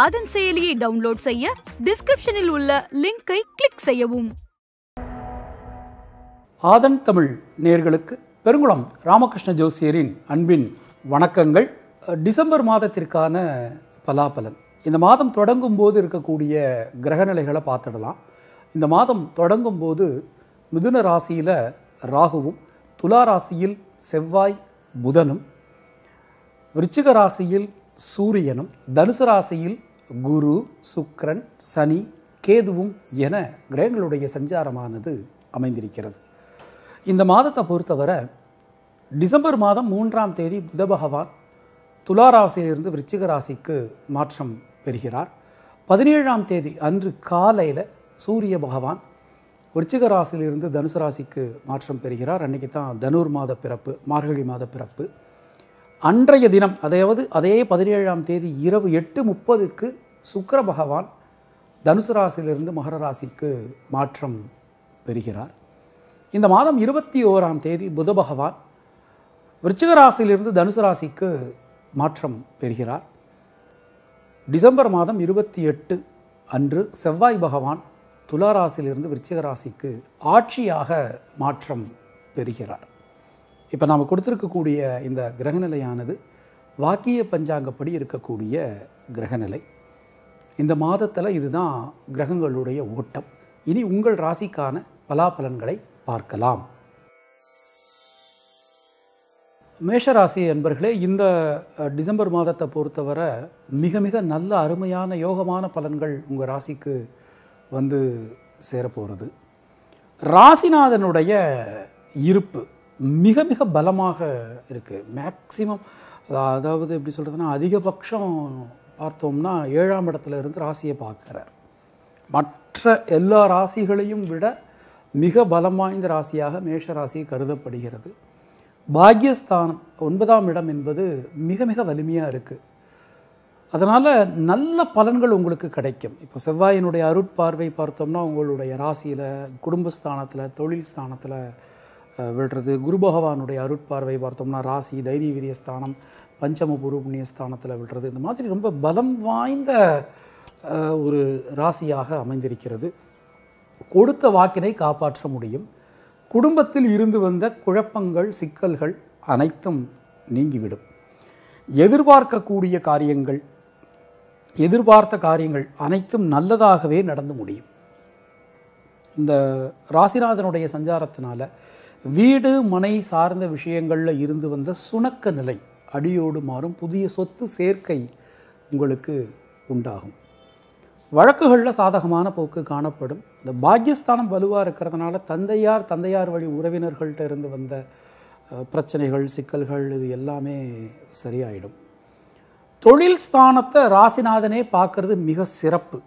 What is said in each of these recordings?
ஆதன் செயலியை டவுன்லோட் செய்ய டிஸ்கிரிப்ஷனில் உள்ள லிங்கை கிளிக் செய்யவும் ஆதன் தமிழ் நேர்களுக்கு பெருங்குளம் ராமகிருஷ்ண ஜோசியரின் அன்பின் வணக்கங்கள் டிசம்பர் மாதத்திற்கான பலாபலன் இந்த மாதம் தொடங்கும் போது இருக்கக்கூடிய கிரகநிலைகளை பார்த்துடலாம் இந்த மாதம் தொடங்கும் போது மிதுன ராசியில் ராகுவும் துலா ராசியில் செவ்வாய் புதனும் விருச்சிக ராசியில் சூரியனும் தனுசு ராசியில் குரு சுக்ரன் சனி கேதுவும் என கிரகங்களுடைய சஞ்சாரமானது அமைந்திருக்கிறது இந்த மாதத்தை பொறுத்தவரை டிசம்பர் மாதம் மூன்றாம் தேதி புத பகவான் துலா ராசியிலிருந்து விருச்சிக ராசிக்கு மாற்றம் பெறுகிறார் பதினேழாம் தேதி அன்று காலையில் சூரிய பகவான் விருச்சிக ராசியிலிருந்து தனுசு ராசிக்கு மாற்றம் பெறுகிறார் அன்றைக்கி தான் தனுர் மாத பிறப்பு மார்கழி மாத பிறப்பு அன்றைய தினம் அதாவது அதே பதினேழாம் தேதி இரவு எட்டு முப்பதுக்கு சுக்கர பகவான் தனுசு ராசியிலிருந்து மகர ராசிக்கு மாற்றம் பெறுகிறார் இந்த மாதம் இருபத்தி ஓராம் தேதி புத பகவான் விருச்சிக ராசியிலிருந்து தனுசு ராசிக்கு மாற்றம் பெறுகிறார் டிசம்பர் மாதம் இருபத்தி எட்டு அன்று செவ்வாய் பகவான் துலா விருச்சிக ராசிக்கு ஆட்சியாக மாற்றம் பெறுகிறார் இப்போ நாம் கொடுத்துருக்கக்கூடிய இந்த கிரகநிலையானது வாக்கிய பஞ்சாங்கப்படி இருக்கக்கூடிய கிரகநிலை இந்த மாதத்தில் இதுதான் கிரகங்களுடைய ஓட்டம் இனி உங்கள் ராசிக்கான பலாபலன்களை பார்க்கலாம் மேஷராசி என்பர்களே இந்த டிசம்பர் மாதத்தை பொறுத்தவரை மிக மிக நல்ல அருமையான யோகமான பலன்கள் உங்கள் ராசிக்கு வந்து சேரப்போகிறது ராசிநாதனுடைய இருப்பு மிக மிக பலமாக இருக்குது மேக்சிமம் அதாவது எப்படி சொல்கிறதுனா அதிகபட்சம் பார்த்தோம்னா ஏழாம் இடத்துல இருந்து ராசியை பார்க்குறார் மற்ற எல்லா ராசிகளையும் விட மிக பலம் வாய்ந்த ராசியாக மேஷ ராசி கருதப்படுகிறது பாக்யஸ்தானம் ஒன்பதாம் இடம் என்பது மிக மிக வலிமையாக இருக்குது அதனால் நல்ல பலன்கள் உங்களுக்கு கிடைக்கும் இப்போ செவ்வாயினுடைய அருட்பார்வை பார்த்தோம்னா உங்களுடைய ராசியில் குடும்பஸ்தானத்தில் தொழில் ஸ்தானத்தில் விடுறது குரு பகவானுடைய அருட்பார்வை பார்த்தோம்னா ராசி தைரிய விரியஸ்தானம் பஞ்சம புண்ணியஸ்தானத்தில் விடுறது இந்த மாதிரி ரொம்ப பலம் வாய்ந்த ஒரு ராசியாக அமைந்திருக்கிறது கொடுத்த வாக்கினை காப்பாற்ற முடியும் குடும்பத்தில் இருந்து வந்த குழப்பங்கள் சிக்கல்கள் அனைத்தும் நீங்கிவிடும் எதிர்பார்க்கக்கூடிய காரியங்கள் எதிர்பார்த்த காரியங்கள் அனைத்தும் நல்லதாகவே நடந்து முடியும் இந்த ராசிநாதனுடைய சஞ்சாரத்தினால வீடு மனை சார்ந்த விஷயங்களில் இருந்து வந்த சுணக்க நிலை அடியோடு மாறும் புதிய சொத்து சேர்க்கை உங்களுக்கு உண்டாகும் வழக்குகளில் சாதகமான போக்கு காணப்படும் இந்த பாக்கியஸ்தானம் வலுவாக இருக்கிறதுனால தந்தையார் தந்தையார் வழி உறவினர்கள்ட்ட இருந்து வந்த பிரச்சனைகள் சிக்கல்கள் இது எல்லாமே சரியாயிடும் தொழில் ஸ்தானத்தை ராசிநாதனே பார்க்கறது மிக சிறப்பு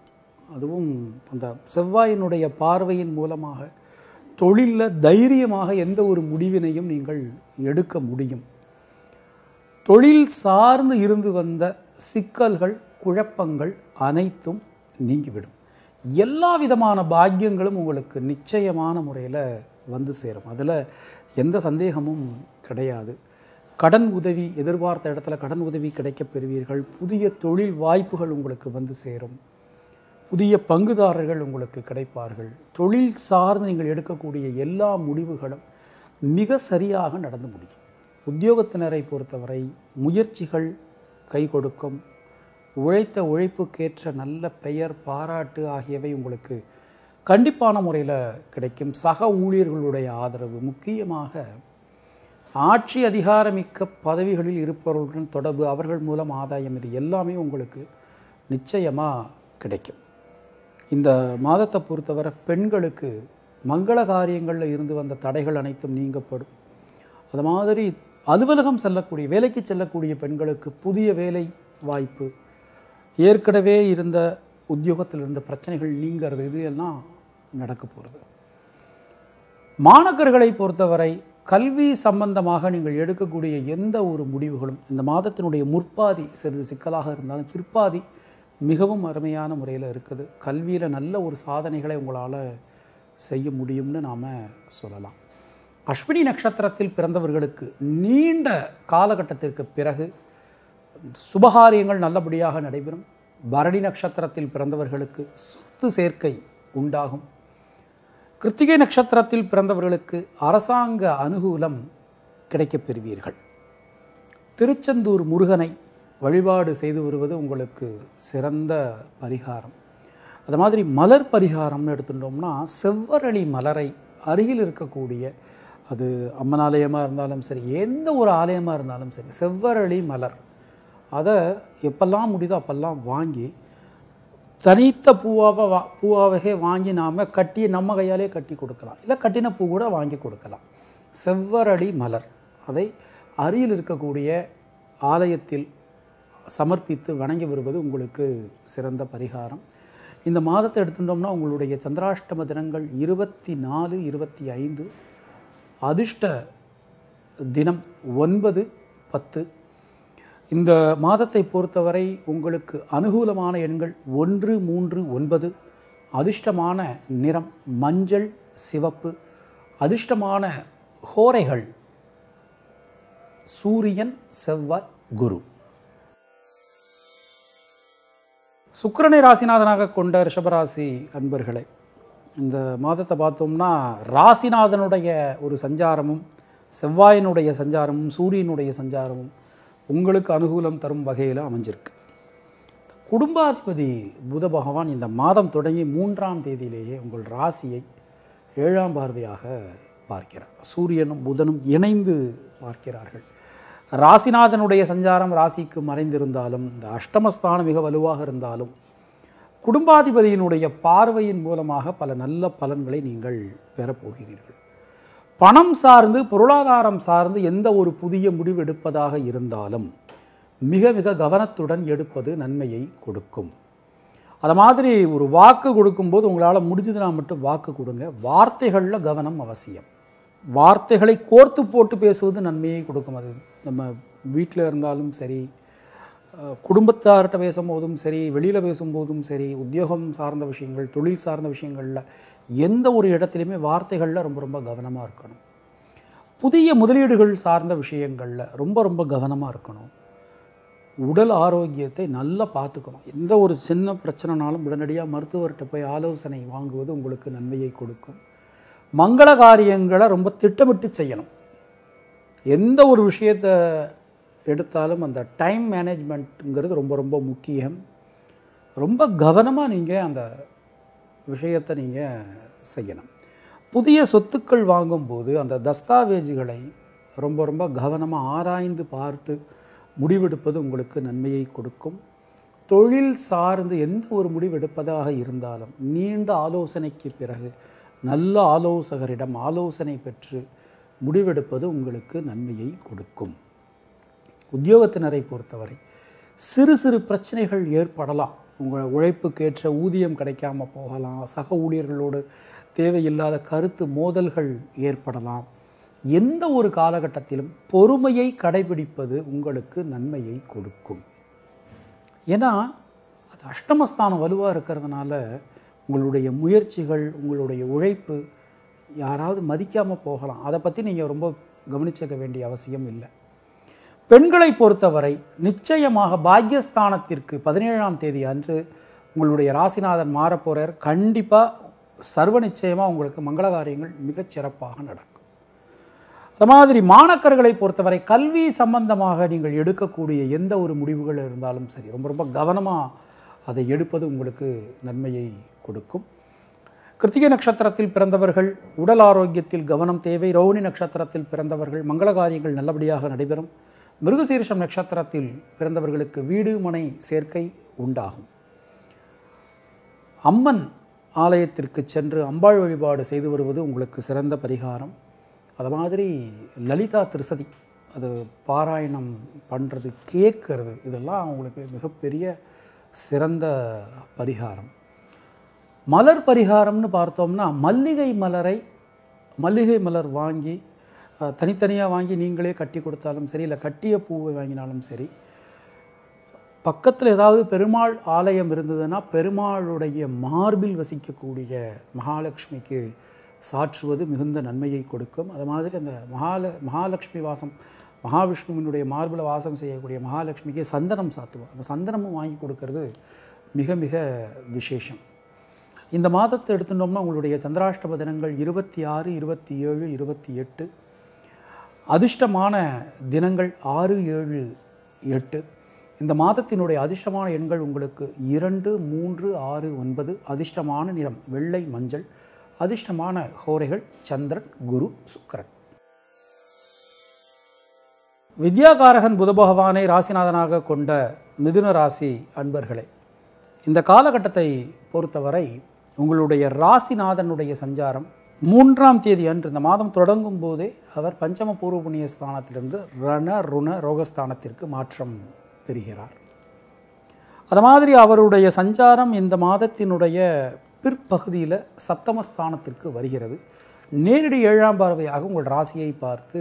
அதுவும் அந்த செவ்வாயினுடைய பார்வையின் மூலமாக தொழிலில் தைரியமாக எந்த ஒரு முடிவினையும் நீங்கள் எடுக்க முடியும் தொழில் சார்ந்து இருந்து வந்த சிக்கல்கள் குழப்பங்கள் அனைத்தும் நீங்கிவிடும் எல்லா விதமான பாக்கியங்களும் உங்களுக்கு நிச்சயமான முறையில் வந்து சேரும் அதில் எந்த சந்தேகமும் கிடையாது கடன் உதவி எதிர்பார்த்த இடத்துல கடன் உதவி கிடைக்கப் பெறுவீர்கள் புதிய தொழில் வாய்ப்புகள் உங்களுக்கு வந்து சேரும் புதிய பங்குதாரர்கள் உங்களுக்கு கிடைப்பார்கள் தொழில் சார்ந்து நீங்கள் எடுக்கக்கூடிய எல்லா முடிவுகளும் மிக சரியாக நடந்து முடியும் உத்தியோகத்தினரை பொறுத்தவரை முயற்சிகள் கை கொடுக்கும் உழைத்த உழைப்புக்கேற்ற நல்ல பெயர் பாராட்டு ஆகியவை உங்களுக்கு கண்டிப்பான முறையில் கிடைக்கும் சக ஊழியர்களுடைய ஆதரவு முக்கியமாக ஆட்சி அதிகாரமிக்க பதவிகளில் இருப்பவர்களுடன் தொடர்பு அவர்கள் மூலம் ஆதாயம் இது எல்லாமே உங்களுக்கு நிச்சயமாக கிடைக்கும் இந்த மாதத்தை பொறுத்தவரை பெண்களுக்கு மங்கள காரியங்களில் இருந்து வந்த தடைகள் அனைத்தும் நீங்கப்படும் அது மாதிரி அலுவலகம் செல்லக்கூடிய வேலைக்கு செல்லக்கூடிய பெண்களுக்கு புதிய வேலை வாய்ப்பு ஏற்கனவே இருந்த உத்தியோகத்தில் இருந்த பிரச்சனைகள் நீங்கிறது இது எல்லாம் நடக்க போகிறது மாணக்கர்களை பொறுத்தவரை கல்வி சம்பந்தமாக நீங்கள் எடுக்கக்கூடிய எந்த ஒரு முடிவுகளும் இந்த மாதத்தினுடைய முற்பாதி சிறிது சிக்கலாக இருந்தாலும் பிற்பாதி மிகவும் அருமையான முறையில் இருக்குது கல்வியில் நல்ல ஒரு சாதனைகளை உங்களால் செய்ய முடியும்னு நாம் சொல்லலாம் அஸ்வினி நட்சத்திரத்தில் பிறந்தவர்களுக்கு நீண்ட காலகட்டத்திற்கு பிறகு சுபகாரியங்கள் நல்லபடியாக நடைபெறும் பரணி நட்சத்திரத்தில் பிறந்தவர்களுக்கு சொத்து சேர்க்கை உண்டாகும் கிருத்திகை நட்சத்திரத்தில் பிறந்தவர்களுக்கு அரசாங்க அனுகூலம் கிடைக்கப் பெறுவீர்கள் திருச்செந்தூர் முருகனை வழிபாடு செய்து வருவது உங்களுக்கு சிறந்த பரிகாரம் அது மாதிரி மலர் பரிகாரம்னு எடுத்துட்டோம்னா செவ்வரளி மலரை அருகில் இருக்கக்கூடிய அது அம்மன் ஆலயமாக இருந்தாலும் சரி எந்த ஒரு ஆலயமாக இருந்தாலும் சரி செவ்வரளி மலர் அதை எப்பெல்லாம் முடியுதோ அப்பெல்லாம் வாங்கி தனித்த பூவாக வா பூவாகவே வாங்கி நாம் கட்டி நம்ம கையாலே கட்டி கொடுக்கலாம் இல்லை கட்டின பூ கூட வாங்கி கொடுக்கலாம் செவ்வரளி மலர் அதை அருகில் இருக்கக்கூடிய ஆலயத்தில் சமர்ப்பித்து வணங்கி வருவது உங்களுக்கு சிறந்த பரிகாரம் இந்த மாதத்தை எடுத்துட்டோம்னா உங்களுடைய சந்திராஷ்டம தினங்கள் இருபத்தி நாலு இருபத்தி ஐந்து அதிர்ஷ்ட தினம் ஒன்பது பத்து இந்த மாதத்தை பொறுத்தவரை உங்களுக்கு அனுகூலமான எண்கள் ஒன்று மூன்று ஒன்பது அதிர்ஷ்டமான நிறம் மஞ்சள் சிவப்பு அதிர்ஷ்டமான ஹோரைகள் சூரியன் செவ்வாய் குரு சுக்கரனை ராசிநாதனாக கொண்ட ரிஷபராசி அன்பர்களே இந்த மாதத்தை பார்த்தோம்னா ராசிநாதனுடைய ஒரு சஞ்சாரமும் செவ்வாயினுடைய சஞ்சாரமும் சூரியனுடைய சஞ்சாரமும் உங்களுக்கு அனுகூலம் தரும் வகையில் அமைஞ்சிருக்கு குடும்பாதிபதி புத பகவான் இந்த மாதம் தொடங்கி மூன்றாம் தேதியிலேயே உங்கள் ராசியை ஏழாம் பார்வையாக பார்க்கிறார் சூரியனும் புதனும் இணைந்து பார்க்கிறார்கள் ராசிநாதனுடைய சஞ்சாரம் ராசிக்கு மறைந்திருந்தாலும் இந்த அஷ்டமஸ்தானம் மிக வலுவாக இருந்தாலும் குடும்பாதிபதியினுடைய பார்வையின் மூலமாக பல நல்ல பலன்களை நீங்கள் பெறப்போகிறீர்கள் பணம் சார்ந்து பொருளாதாரம் சார்ந்து எந்த ஒரு புதிய முடிவு எடுப்பதாக இருந்தாலும் மிக மிக கவனத்துடன் எடுப்பது நன்மையை கொடுக்கும் அது மாதிரி ஒரு வாக்கு கொடுக்கும்போது உங்களால் முடிஞ்சதுனா மட்டும் வாக்கு கொடுங்க வார்த்தைகளில் கவனம் அவசியம் வார்த்தைகளை கோர்த்து போட்டு பேசுவது நன்மையை கொடுக்கும் அது நம்ம வீட்டில் இருந்தாலும் சரி குடும்பத்தார்கிட்ட பேசும்போதும் சரி வெளியில் பேசும்போதும் சரி உத்தியோகம் சார்ந்த விஷயங்கள் தொழில் சார்ந்த விஷயங்களில் எந்த ஒரு இடத்துலையுமே வார்த்தைகளில் ரொம்ப ரொம்ப கவனமாக இருக்கணும் புதிய முதலீடுகள் சார்ந்த விஷயங்களில் ரொம்ப ரொம்ப கவனமாக இருக்கணும் உடல் ஆரோக்கியத்தை நல்லா பார்த்துக்கணும் எந்த ஒரு சின்ன பிரச்சனைனாலும் உடனடியாக மருத்துவர்கிட்ட போய் ஆலோசனை வாங்குவது உங்களுக்கு நன்மையை கொடுக்கும் மங்கள காரியங்களை ரொம்ப திட்டமிட்டு செய்யணும் எந்த ஒரு விஷயத்தை எடுத்தாலும் அந்த டைம் மேனேஜ்மெண்ட்டுங்கிறது ரொம்ப ரொம்ப முக்கியம் ரொம்ப கவனமாக நீங்கள் அந்த விஷயத்தை நீங்கள் செய்யணும் புதிய சொத்துக்கள் வாங்கும்போது அந்த தஸ்தாவேஜுகளை ரொம்ப ரொம்ப கவனமாக ஆராய்ந்து பார்த்து முடிவெடுப்பது உங்களுக்கு நன்மையை கொடுக்கும் தொழில் சார்ந்து எந்த ஒரு முடிவெடுப்பதாக இருந்தாலும் நீண்ட ஆலோசனைக்கு பிறகு நல்ல ஆலோசகரிடம் ஆலோசனை பெற்று முடிவெடுப்பது உங்களுக்கு நன்மையை கொடுக்கும் உத்தியோகத்தினரை பொறுத்தவரை சிறு சிறு பிரச்சனைகள் ஏற்படலாம் உங்கள் உழைப்புக்கேற்ற ஊதியம் கிடைக்காம போகலாம் சக ஊழியர்களோடு தேவையில்லாத கருத்து மோதல்கள் ஏற்படலாம் எந்த ஒரு காலகட்டத்திலும் பொறுமையை கடைபிடிப்பது உங்களுக்கு நன்மையை கொடுக்கும் ஏன்னா அது அஷ்டமஸ்தானம் வலுவாக இருக்கிறதுனால உங்களுடைய முயற்சிகள் உங்களுடைய உழைப்பு யாராவது மதிக்காமல் போகலாம் அதை பற்றி நீங்கள் ரொம்ப கவனிச்சிக்க வேண்டிய அவசியம் இல்லை பெண்களை பொறுத்தவரை நிச்சயமாக பாக்யஸ்தானத்திற்கு பதினேழாம் தேதி அன்று உங்களுடைய ராசிநாதன் மாறப்போகிறார் கண்டிப்பாக சர்வ நிச்சயமாக உங்களுக்கு மங்கள காரியங்கள் மிகச் சிறப்பாக நடக்கும் அது மாதிரி மாணக்கர்களை பொறுத்தவரை கல்வி சம்பந்தமாக நீங்கள் எடுக்கக்கூடிய எந்த ஒரு முடிவுகள் இருந்தாலும் சரி ரொம்ப ரொம்ப கவனமாக அதை எடுப்பது உங்களுக்கு நன்மையை கொடுக்கும் கிருத்திகை நட்சத்திரத்தில் பிறந்தவர்கள் உடல் ஆரோக்கியத்தில் கவனம் தேவை ரோஹிணி நட்சத்திரத்தில் பிறந்தவர்கள் மங்கள காரியங்கள் நல்லபடியாக நடைபெறும் மிருகசீரிஷம் நட்சத்திரத்தில் பிறந்தவர்களுக்கு வீடு மனை சேர்க்கை உண்டாகும் அம்மன் ஆலயத்திற்கு சென்று அம்பாள் வழிபாடு செய்து வருவது உங்களுக்கு சிறந்த பரிகாரம் அது மாதிரி லலிதா திருசதி அது பாராயணம் பண்ணுறது கேட்கறது இதெல்லாம் அவங்களுக்கு மிகப்பெரிய சிறந்த பரிகாரம் மலர் பரிகாரம்னு பார்த்தோம்னா மல்லிகை மலரை மல்லிகை மலர் வாங்கி தனித்தனியாக வாங்கி நீங்களே கட்டி கொடுத்தாலும் சரி இல்லை கட்டிய பூவை வாங்கினாலும் சரி பக்கத்தில் ஏதாவது பெருமாள் ஆலயம் இருந்ததுன்னா பெருமாளுடைய மார்பில் வசிக்கக்கூடிய மகாலட்சுமிக்கு சாற்றுவது மிகுந்த நன்மையை கொடுக்கும் அது மாதிரி அந்த மகால மகாலட்சுமி வாசம் மகாவிஷ்ணுவினுடைய மார்பில் வாசம் செய்யக்கூடிய மகாலட்சுமிக்கு சந்தனம் சாத்துவோம் அந்த சந்தனமும் வாங்கி கொடுக்கறது மிக மிக விசேஷம் இந்த மாதத்தை எடுத்துட்டோம்னா உங்களுடைய சந்திராஷ்டம தினங்கள் இருபத்தி ஆறு இருபத்தி ஏழு இருபத்தி எட்டு அதிர்ஷ்டமான தினங்கள் ஆறு ஏழு எட்டு இந்த மாதத்தினுடைய அதிர்ஷ்டமான எண்கள் உங்களுக்கு இரண்டு மூன்று ஆறு ஒன்பது அதிர்ஷ்டமான நிறம் வெள்ளை மஞ்சள் அதிர்ஷ்டமான ஹோரைகள் சந்திரன் குரு சுக்கரன் வித்யாகாரகன் புத பகவானை ராசிநாதனாக கொண்ட மிதுன ராசி அன்பர்களே இந்த காலகட்டத்தை பொறுத்தவரை உங்களுடைய ராசிநாதனுடைய சஞ்சாரம் மூன்றாம் தேதி அன்று இந்த மாதம் தொடங்கும் போதே அவர் பஞ்சம பூர்வ புண்ணிய ஸ்தானத்திலிருந்து ரண ருண ரோகஸ்தானத்திற்கு மாற்றம் பெறுகிறார் அது மாதிரி அவருடைய சஞ்சாரம் இந்த மாதத்தினுடைய பிற்பகுதியில் சத்தமஸ்தானத்திற்கு வருகிறது நேரடி ஏழாம் பார்வையாக உங்கள் ராசியை பார்த்து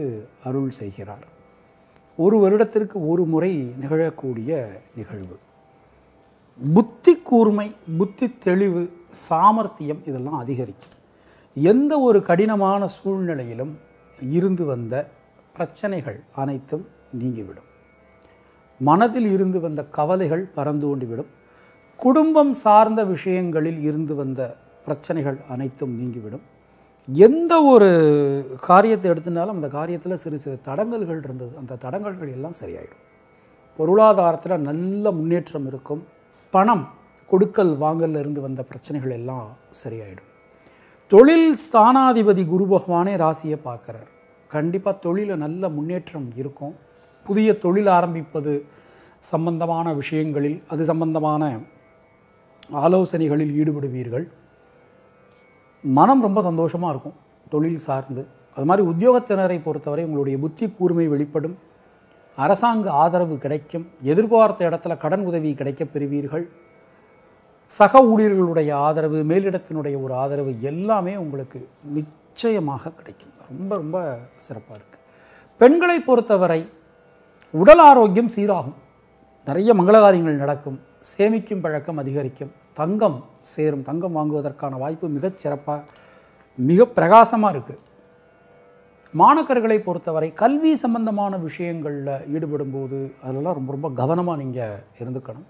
அருள் செய்கிறார் ஒரு வருடத்திற்கு ஒரு முறை நிகழக்கூடிய நிகழ்வு புத்தி கூர்மை புத்தி தெளிவு சாமர்த்தியம் இதெல்லாம் அதிகரிக்கும் எந்த ஒரு கடினமான சூழ்நிலையிலும் இருந்து வந்த பிரச்சனைகள் அனைத்தும் நீங்கிவிடும் மனதில் இருந்து வந்த கவலைகள் பறந்து கொண்டுவிடும் குடும்பம் சார்ந்த விஷயங்களில் இருந்து வந்த பிரச்சனைகள் அனைத்தும் நீங்கிவிடும் எந்த ஒரு காரியத்தை எடுத்துனாலும் அந்த காரியத்தில் சிறு சிறு தடங்கல்கள் இருந்தது அந்த தடங்கல்கள் எல்லாம் சரியாயிடும் பொருளாதாரத்தில் நல்ல முன்னேற்றம் இருக்கும் பணம் கொடுக்கல் வாங்கல்ல இருந்து வந்த பிரச்சனைகள் எல்லாம் சரியாயிடும் தொழில் ஸ்தானாதிபதி குரு பகவானே ராசியை பார்க்குறார் கண்டிப்பாக தொழிலில் நல்ல முன்னேற்றம் இருக்கும் புதிய தொழில் ஆரம்பிப்பது சம்பந்தமான விஷயங்களில் அது சம்பந்தமான ஆலோசனைகளில் ஈடுபடுவீர்கள் மனம் ரொம்ப சந்தோஷமாக இருக்கும் தொழில் சார்ந்து அது மாதிரி உத்தியோகத்தினரை பொறுத்தவரை உங்களுடைய புத்தி கூர்மை வெளிப்படும் அரசாங்க ஆதரவு கிடைக்கும் எதிர்பார்த்த இடத்துல கடன் உதவி கிடைக்கப் பெறுவீர்கள் சக ஊழியர்களுடைய ஆதரவு மேலிடத்தினுடைய ஒரு ஆதரவு எல்லாமே உங்களுக்கு நிச்சயமாக கிடைக்கும் ரொம்ப ரொம்ப சிறப்பாக இருக்குது பெண்களை பொறுத்தவரை உடல் ஆரோக்கியம் சீராகும் நிறைய மங்களகாரியங்கள் நடக்கும் சேமிக்கும் பழக்கம் அதிகரிக்கும் தங்கம் சேரும் தங்கம் வாங்குவதற்கான வாய்ப்பு மிகச் சிறப்பாக மிக பிரகாசமாக இருக்குது மாணக்கர்களை பொறுத்தவரை கல்வி சம்பந்தமான விஷயங்களில் ஈடுபடும் போது அதெல்லாம் ரொம்ப ரொம்ப கவனமாக நீங்கள் இருந்துக்கணும்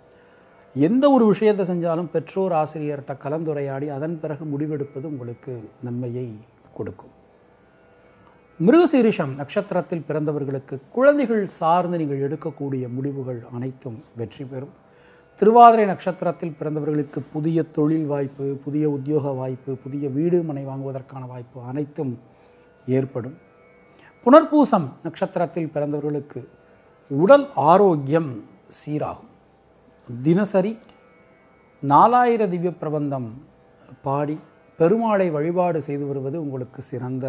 எந்த ஒரு விஷயத்தை செஞ்சாலும் பெற்றோர் ஆசிரியர்கிட்ட கலந்துரையாடி அதன் பிறகு முடிவெடுப்பது உங்களுக்கு நன்மையை கொடுக்கும் மிருகசீரிஷம் நட்சத்திரத்தில் பிறந்தவர்களுக்கு குழந்தைகள் சார்ந்து நீங்கள் எடுக்கக்கூடிய முடிவுகள் அனைத்தும் வெற்றி பெறும் திருவாதிரை நட்சத்திரத்தில் பிறந்தவர்களுக்கு புதிய தொழில் வாய்ப்பு புதிய உத்தியோக வாய்ப்பு புதிய வீடு மனை வாங்குவதற்கான வாய்ப்பு அனைத்தும் ஏற்படும் புனர்பூசம் நட்சத்திரத்தில் பிறந்தவர்களுக்கு உடல் ஆரோக்கியம் சீராகும் தினசரி நாலாயிர திவ்ய பிரபந்தம் பாடி பெருமாளை வழிபாடு செய்து வருவது உங்களுக்கு சிறந்த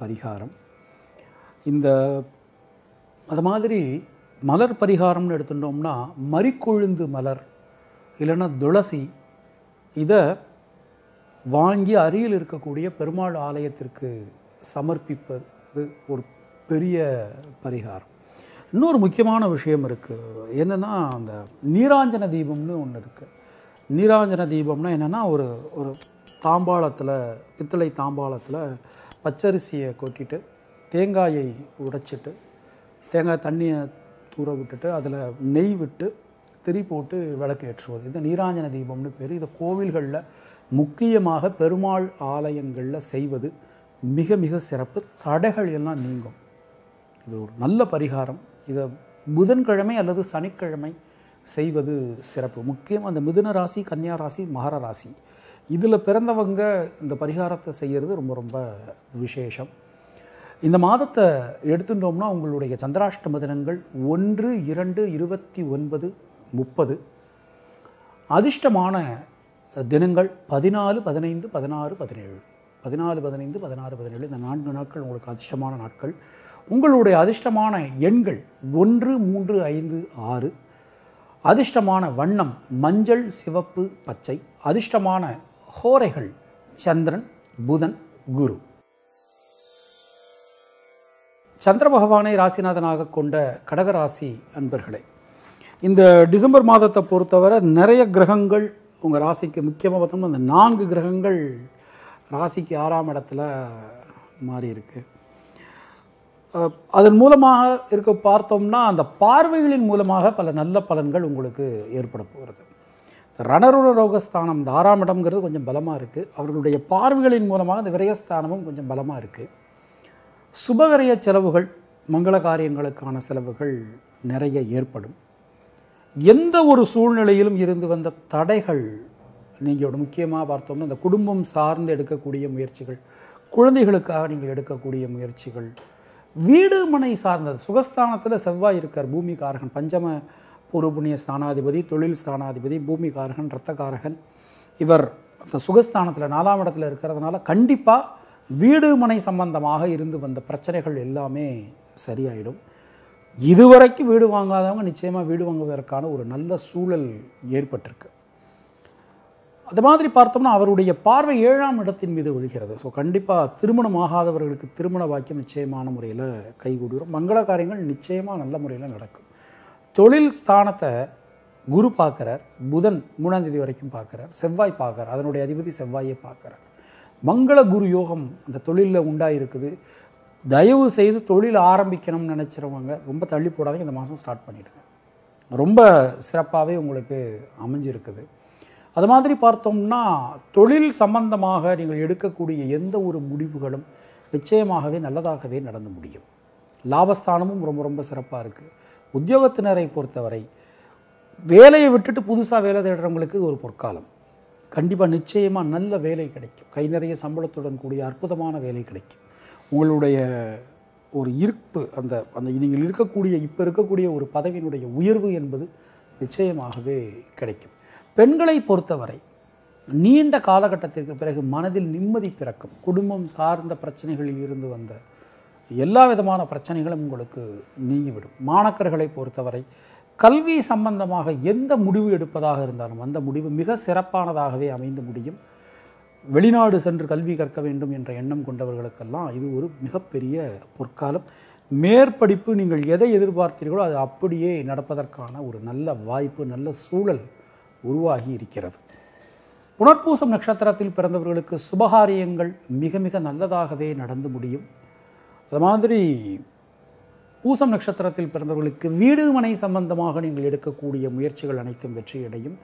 பரிகாரம் இந்த அது மாதிரி மலர் பரிகாரம்னு எடுத்துட்டோம்னா மறிக்கொழுந்து மலர் இல்லைன்னா துளசி இதை வாங்கி அருகில் இருக்கக்கூடிய பெருமாள் ஆலயத்திற்கு சமர்ப்பிப்பது ஒரு பெரிய பரிகாரம் இன்னொரு முக்கியமான விஷயம் இருக்குது என்னென்னா அந்த நீராஞ்சன தீபம்னு ஒன்று இருக்குது நீராஞ்சன தீபம்னா என்னென்னா ஒரு ஒரு தாம்பாளத்தில் பித்தளை தாம்பாளத்தில் பச்சரிசியை கொட்டிட்டு தேங்காயை உடைச்சிட்டு தேங்காய் தண்ணியை தூர விட்டுட்டு அதில் நெய் விட்டு திரி போட்டு விளக்கு ஏற்றுவது இந்த நீராஞ்சன தீபம்னு பேர் இதை கோவில்களில் முக்கியமாக பெருமாள் ஆலயங்களில் செய்வது மிக மிக சிறப்பு தடைகள் எல்லாம் நீங்கும் இது ஒரு நல்ல பரிகாரம் இதை புதன்கிழமை அல்லது சனிக்கிழமை செய்வது சிறப்பு முக்கியம் அந்த மிதுன ராசி கன்னியா ராசி மகர ராசி இதில் பிறந்தவங்க இந்த பரிகாரத்தை செய்கிறது ரொம்ப ரொம்ப விசேஷம் இந்த மாதத்தை எடுத்துட்டோம்னா உங்களுடைய சந்திராஷ்டம தினங்கள் ஒன்று இரண்டு இருபத்தி ஒன்பது முப்பது அதிர்ஷ்டமான தினங்கள் பதினாலு பதினைந்து பதினாறு பதினேழு பதினாலு பதினைந்து பதினாறு பதினேழு இந்த நான்கு நாட்கள் உங்களுக்கு அதிர்ஷ்டமான நாட்கள் உங்களுடைய அதிர்ஷ்டமான எண்கள் ஒன்று மூன்று ஐந்து ஆறு அதிர்ஷ்டமான வண்ணம் மஞ்சள் சிவப்பு பச்சை அதிர்ஷ்டமான ஹோரைகள் சந்திரன் புதன் குரு சந்திர பகவானை ராசிநாதனாக கொண்ட கடகராசி அன்பர்களே இந்த டிசம்பர் மாதத்தை பொறுத்தவரை நிறைய கிரகங்கள் உங்கள் ராசிக்கு முக்கியமாக பார்த்தோம்னா அந்த நான்கு கிரகங்கள் ராசிக்கு ஆறாம் இடத்துல மாறி இருக்குது அதன் மூலமாக இருக்க பார்த்தோம்னா அந்த பார்வைகளின் மூலமாக பல நல்ல பலன்கள் உங்களுக்கு ஏற்பட போகிறது ரணருண ரோகஸ்தானம் இந்த ஆறாம் இடம்ங்கிறது கொஞ்சம் பலமாக இருக்குது அவர்களுடைய பார்வைகளின் மூலமாக இந்த விரயஸ்தானமும் கொஞ்சம் பலமாக இருக்குது சுபவிரய செலவுகள் மங்கள காரியங்களுக்கான செலவுகள் நிறைய ஏற்படும் எந்த ஒரு சூழ்நிலையிலும் இருந்து வந்த தடைகள் நீங்கள் முக்கியமாக பார்த்தோம்னா இந்த குடும்பம் சார்ந்து எடுக்கக்கூடிய முயற்சிகள் குழந்தைகளுக்காக நீங்கள் எடுக்கக்கூடிய முயற்சிகள் வீடு மனை சார்ந்தது சுகஸ்தானத்தில் செவ்வாய் இருக்கார் பூமிகாரகன் பஞ்சம பூர்வபுண்ணிய ஸ்தானாதிபதி தொழில் ஸ்தானாதிபதி பூமிகாரகன் ரத்தகாரகன் இவர் அந்த சுகஸ்தானத்தில் நாலாம் இடத்துல இருக்கிறதுனால கண்டிப்பாக வீடு மனை சம்பந்தமாக இருந்து வந்த பிரச்சனைகள் எல்லாமே சரியாயிடும் இதுவரைக்கும் வீடு வாங்காதவங்க நிச்சயமாக வீடு வாங்குவதற்கான ஒரு நல்ல சூழல் ஏற்பட்டிருக்கு அது மாதிரி பார்த்தோம்னா அவருடைய பார்வை ஏழாம் இடத்தின் மீது விழுகிறது ஸோ கண்டிப்பாக திருமணம் ஆகாதவர்களுக்கு திருமண வாக்கியம் நிச்சயமான முறையில் கைகூடுகிறோம் மங்கள காரியங்கள் நிச்சயமாக நல்ல முறையில் நடக்கும் தொழில் ஸ்தானத்தை குரு பார்க்குறார் புதன் மூணாம் தேதி வரைக்கும் பார்க்குறார் செவ்வாய் பார்க்குறார் அதனுடைய அதிபதி செவ்வாயை பார்க்குறார் மங்கள குரு யோகம் அந்த தொழிலில் உண்டாயிருக்குது தயவு செய்து தொழில் ஆரம்பிக்கணும்னு நினச்சிருவாங்க ரொம்ப தள்ளி போடாதீங்க இந்த மாதம் ஸ்டார்ட் பண்ணிவிடுங்க ரொம்ப சிறப்பாகவே உங்களுக்கு அமைஞ்சிருக்குது அது மாதிரி பார்த்தோம்னா தொழில் சம்பந்தமாக நீங்கள் எடுக்கக்கூடிய எந்த ஒரு முடிவுகளும் நிச்சயமாகவே நல்லதாகவே நடந்து முடியும் லாபஸ்தானமும் ரொம்ப ரொம்ப சிறப்பாக இருக்குது உத்தியோகத்தினரை பொறுத்தவரை வேலையை விட்டுட்டு புதுசாக வேலை தேடுறவங்களுக்கு இது ஒரு பொற்காலம் கண்டிப்பாக நிச்சயமாக நல்ல வேலை கிடைக்கும் கை நிறைய சம்பளத்துடன் கூடிய அற்புதமான வேலை கிடைக்கும் உங்களுடைய ஒரு இருப்பு அந்த அந்த நீங்கள் இருக்கக்கூடிய இப்போ இருக்கக்கூடிய ஒரு பதவியினுடைய உயர்வு என்பது நிச்சயமாகவே கிடைக்கும் பெண்களை பொறுத்தவரை நீண்ட காலகட்டத்திற்கு பிறகு மனதில் நிம்மதி பிறக்கும் குடும்பம் சார்ந்த பிரச்சனைகளில் இருந்து வந்த எல்லா விதமான பிரச்சனைகளும் உங்களுக்கு நீங்கிவிடும் மாணக்கர்களை பொறுத்தவரை கல்வி சம்பந்தமாக எந்த முடிவு எடுப்பதாக இருந்தாலும் அந்த முடிவு மிக சிறப்பானதாகவே அமைந்து முடியும் வெளிநாடு சென்று கல்வி கற்க வேண்டும் என்ற எண்ணம் கொண்டவர்களுக்கெல்லாம் இது ஒரு மிகப்பெரிய பொற்காலம் மேற்படிப்பு நீங்கள் எதை எதிர்பார்த்தீர்களோ அது அப்படியே நடப்பதற்கான ஒரு நல்ல வாய்ப்பு நல்ல சூழல் உருவாகி இருக்கிறது புனர்பூசம் நட்சத்திரத்தில் பிறந்தவர்களுக்கு சுபகாரியங்கள் மிக மிக நல்லதாகவே நடந்து முடியும் அது மாதிரி பூசம் நட்சத்திரத்தில் பிறந்தவர்களுக்கு வீடு மனை சம்பந்தமாக நீங்கள் எடுக்கக்கூடிய முயற்சிகள் அனைத்தும் வெற்றியடையும்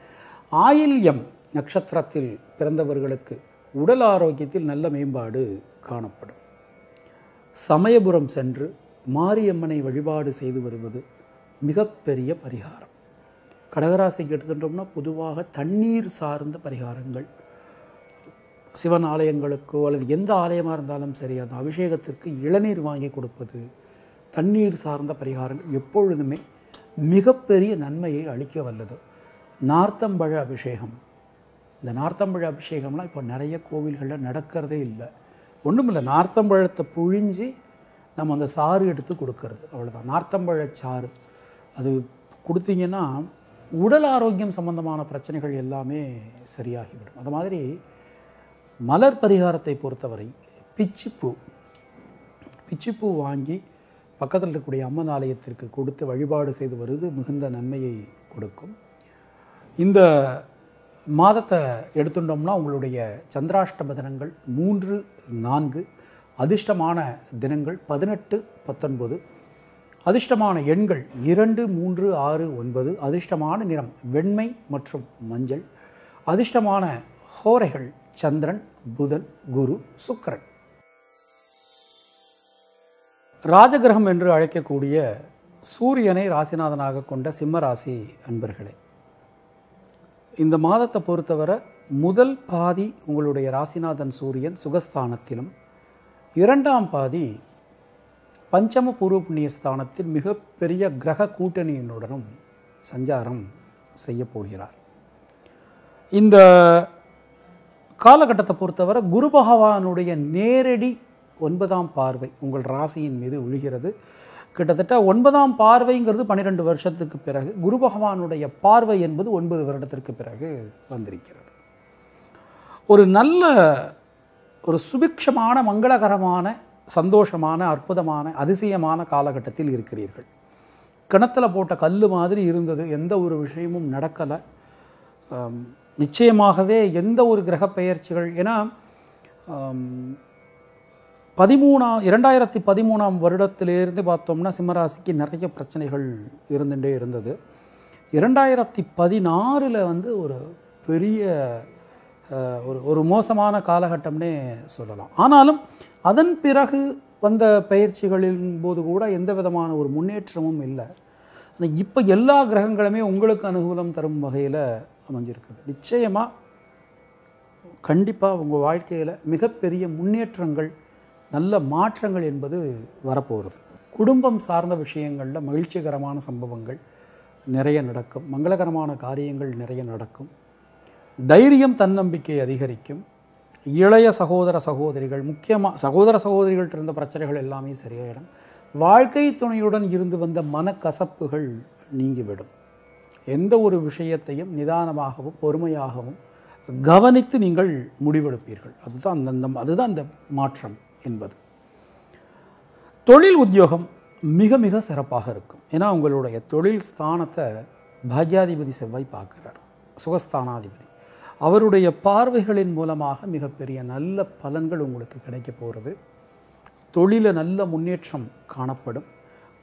ஆயில்யம் நட்சத்திரத்தில் பிறந்தவர்களுக்கு உடல் ஆரோக்கியத்தில் நல்ல மேம்பாடு காணப்படும் சமயபுரம் சென்று மாரியம்மனை வழிபாடு செய்து வருவது மிகப்பெரிய பரிகாரம் கடகராசிக்கு எடுத்துட்டோம்னா பொதுவாக தண்ணீர் சார்ந்த பரிகாரங்கள் சிவன் ஆலயங்களுக்கோ அல்லது எந்த ஆலயமாக இருந்தாலும் சரி அந்த அபிஷேகத்திற்கு இளநீர் வாங்கி கொடுப்பது தண்ணீர் சார்ந்த பரிகாரங்கள் எப்பொழுதுமே மிகப்பெரிய நன்மையை அளிக்க வல்லது நார்த்தம்பழ அபிஷேகம் இந்த நார்த்தம்பழ அபிஷேகம்லாம் இப்போ நிறைய கோவில்களில் நடக்கிறதே இல்லை ஒன்றும் இல்லை நார்த்தம்பழத்தை புழிஞ்சு நம்ம அந்த சாறு எடுத்து கொடுக்கறது அவ்வளோதான் நார்த்தம்பழ சாறு அது கொடுத்தீங்கன்னா உடல் ஆரோக்கியம் சம்பந்தமான பிரச்சனைகள் எல்லாமே சரியாகிவிடும் அது மாதிரி மலர் பரிகாரத்தை பொறுத்தவரை பிச்சிப்பூ பிச்சிப்பூ வாங்கி பக்கத்தில் இருக்கக்கூடிய அம்மன் ஆலயத்திற்கு கொடுத்து வழிபாடு செய்து வருவது மிகுந்த நன்மையை கொடுக்கும் இந்த மாதத்தை எடுத்துட்டோம்னா உங்களுடைய சந்திராஷ்டம தினங்கள் மூன்று நான்கு அதிர்ஷ்டமான தினங்கள் பதினெட்டு பத்தொன்பது அதிர்ஷ்டமான எண்கள் இரண்டு மூன்று ஆறு ஒன்பது அதிர்ஷ்டமான நிறம் வெண்மை மற்றும் மஞ்சள் அதிர்ஷ்டமான ஹோரைகள் சந்திரன் புதன் குரு சுக்கரன் ராஜகிரகம் என்று அழைக்கக்கூடிய சூரியனை ராசிநாதனாக கொண்ட சிம்ம ராசி அன்பர்களே இந்த மாதத்தை பொறுத்தவரை முதல் பாதி உங்களுடைய ராசிநாதன் சூரியன் சுகஸ்தானத்திலும் இரண்டாம் பாதி பஞ்சம பூர்வ புண்ணியஸ்தானத்தில் மிகப்பெரிய கிரக கூட்டணியினுடனும் சஞ்சாரம் செய்ய போகிறார் இந்த காலகட்டத்தை பொறுத்தவரை குரு பகவானுடைய நேரடி ஒன்பதாம் பார்வை உங்கள் ராசியின் மீது விழுகிறது கிட்டத்தட்ட ஒன்பதாம் பார்வைங்கிறது பன்னிரெண்டு வருஷத்துக்கு பிறகு குரு பகவானுடைய பார்வை என்பது ஒன்பது வருடத்திற்கு பிறகு வந்திருக்கிறது ஒரு நல்ல ஒரு சுபிக்ஷமான மங்களகரமான சந்தோஷமான அற்புதமான அதிசயமான காலகட்டத்தில் இருக்கிறீர்கள் கிணத்துல போட்ட கல் மாதிரி இருந்தது எந்த ஒரு விஷயமும் நடக்கலை நிச்சயமாகவே எந்த ஒரு கிரக பெயர்ச்சிகள் ஏன்னா பதிமூணாம் இரண்டாயிரத்தி பதிமூணாம் வருடத்திலேருந்து பார்த்தோம்னா சிம்மராசிக்கு நிறைய பிரச்சனைகள் இருந்துகிட்டே இருந்தது இரண்டாயிரத்தி பதினாறில் வந்து ஒரு பெரிய ஒரு ஒரு மோசமான காலகட்டம்னே சொல்லலாம் ஆனாலும் அதன் பிறகு வந்த பயிற்சிகளின் போது கூட எந்த விதமான ஒரு முன்னேற்றமும் இல்லை ஆனால் இப்போ எல்லா கிரகங்களுமே உங்களுக்கு அனுகூலம் தரும் வகையில் அமைஞ்சிருக்குது நிச்சயமாக கண்டிப்பாக உங்கள் வாழ்க்கையில் மிகப்பெரிய முன்னேற்றங்கள் நல்ல மாற்றங்கள் என்பது வரப்போகிறது குடும்பம் சார்ந்த விஷயங்களில் மகிழ்ச்சிகரமான சம்பவங்கள் நிறைய நடக்கும் மங்களகரமான காரியங்கள் நிறைய நடக்கும் தைரியம் தன்னம்பிக்கை அதிகரிக்கும் இளைய சகோதர சகோதரிகள் முக்கியமாக சகோதர சகோதரிகள்கிட்ட இருந்த பிரச்சனைகள் எல்லாமே சரியாயிடும் வாழ்க்கை துணையுடன் இருந்து வந்த மனக்கசப்புகள் நீங்கிவிடும் எந்த ஒரு விஷயத்தையும் நிதானமாகவும் பொறுமையாகவும் கவனித்து நீங்கள் முடிவெடுப்பீர்கள் அதுதான் அந்த அதுதான் அந்த மாற்றம் என்பது தொழில் உத்தியோகம் மிக மிக சிறப்பாக இருக்கும் ஏன்னா உங்களுடைய தொழில் ஸ்தானத்தை பாக்யாதிபதி செவ்வாய் பார்க்குறார் சுகஸ்தானாதிபதி அவருடைய பார்வைகளின் மூலமாக மிகப்பெரிய நல்ல பலன்கள் உங்களுக்கு கிடைக்க போகிறது தொழில நல்ல முன்னேற்றம் காணப்படும்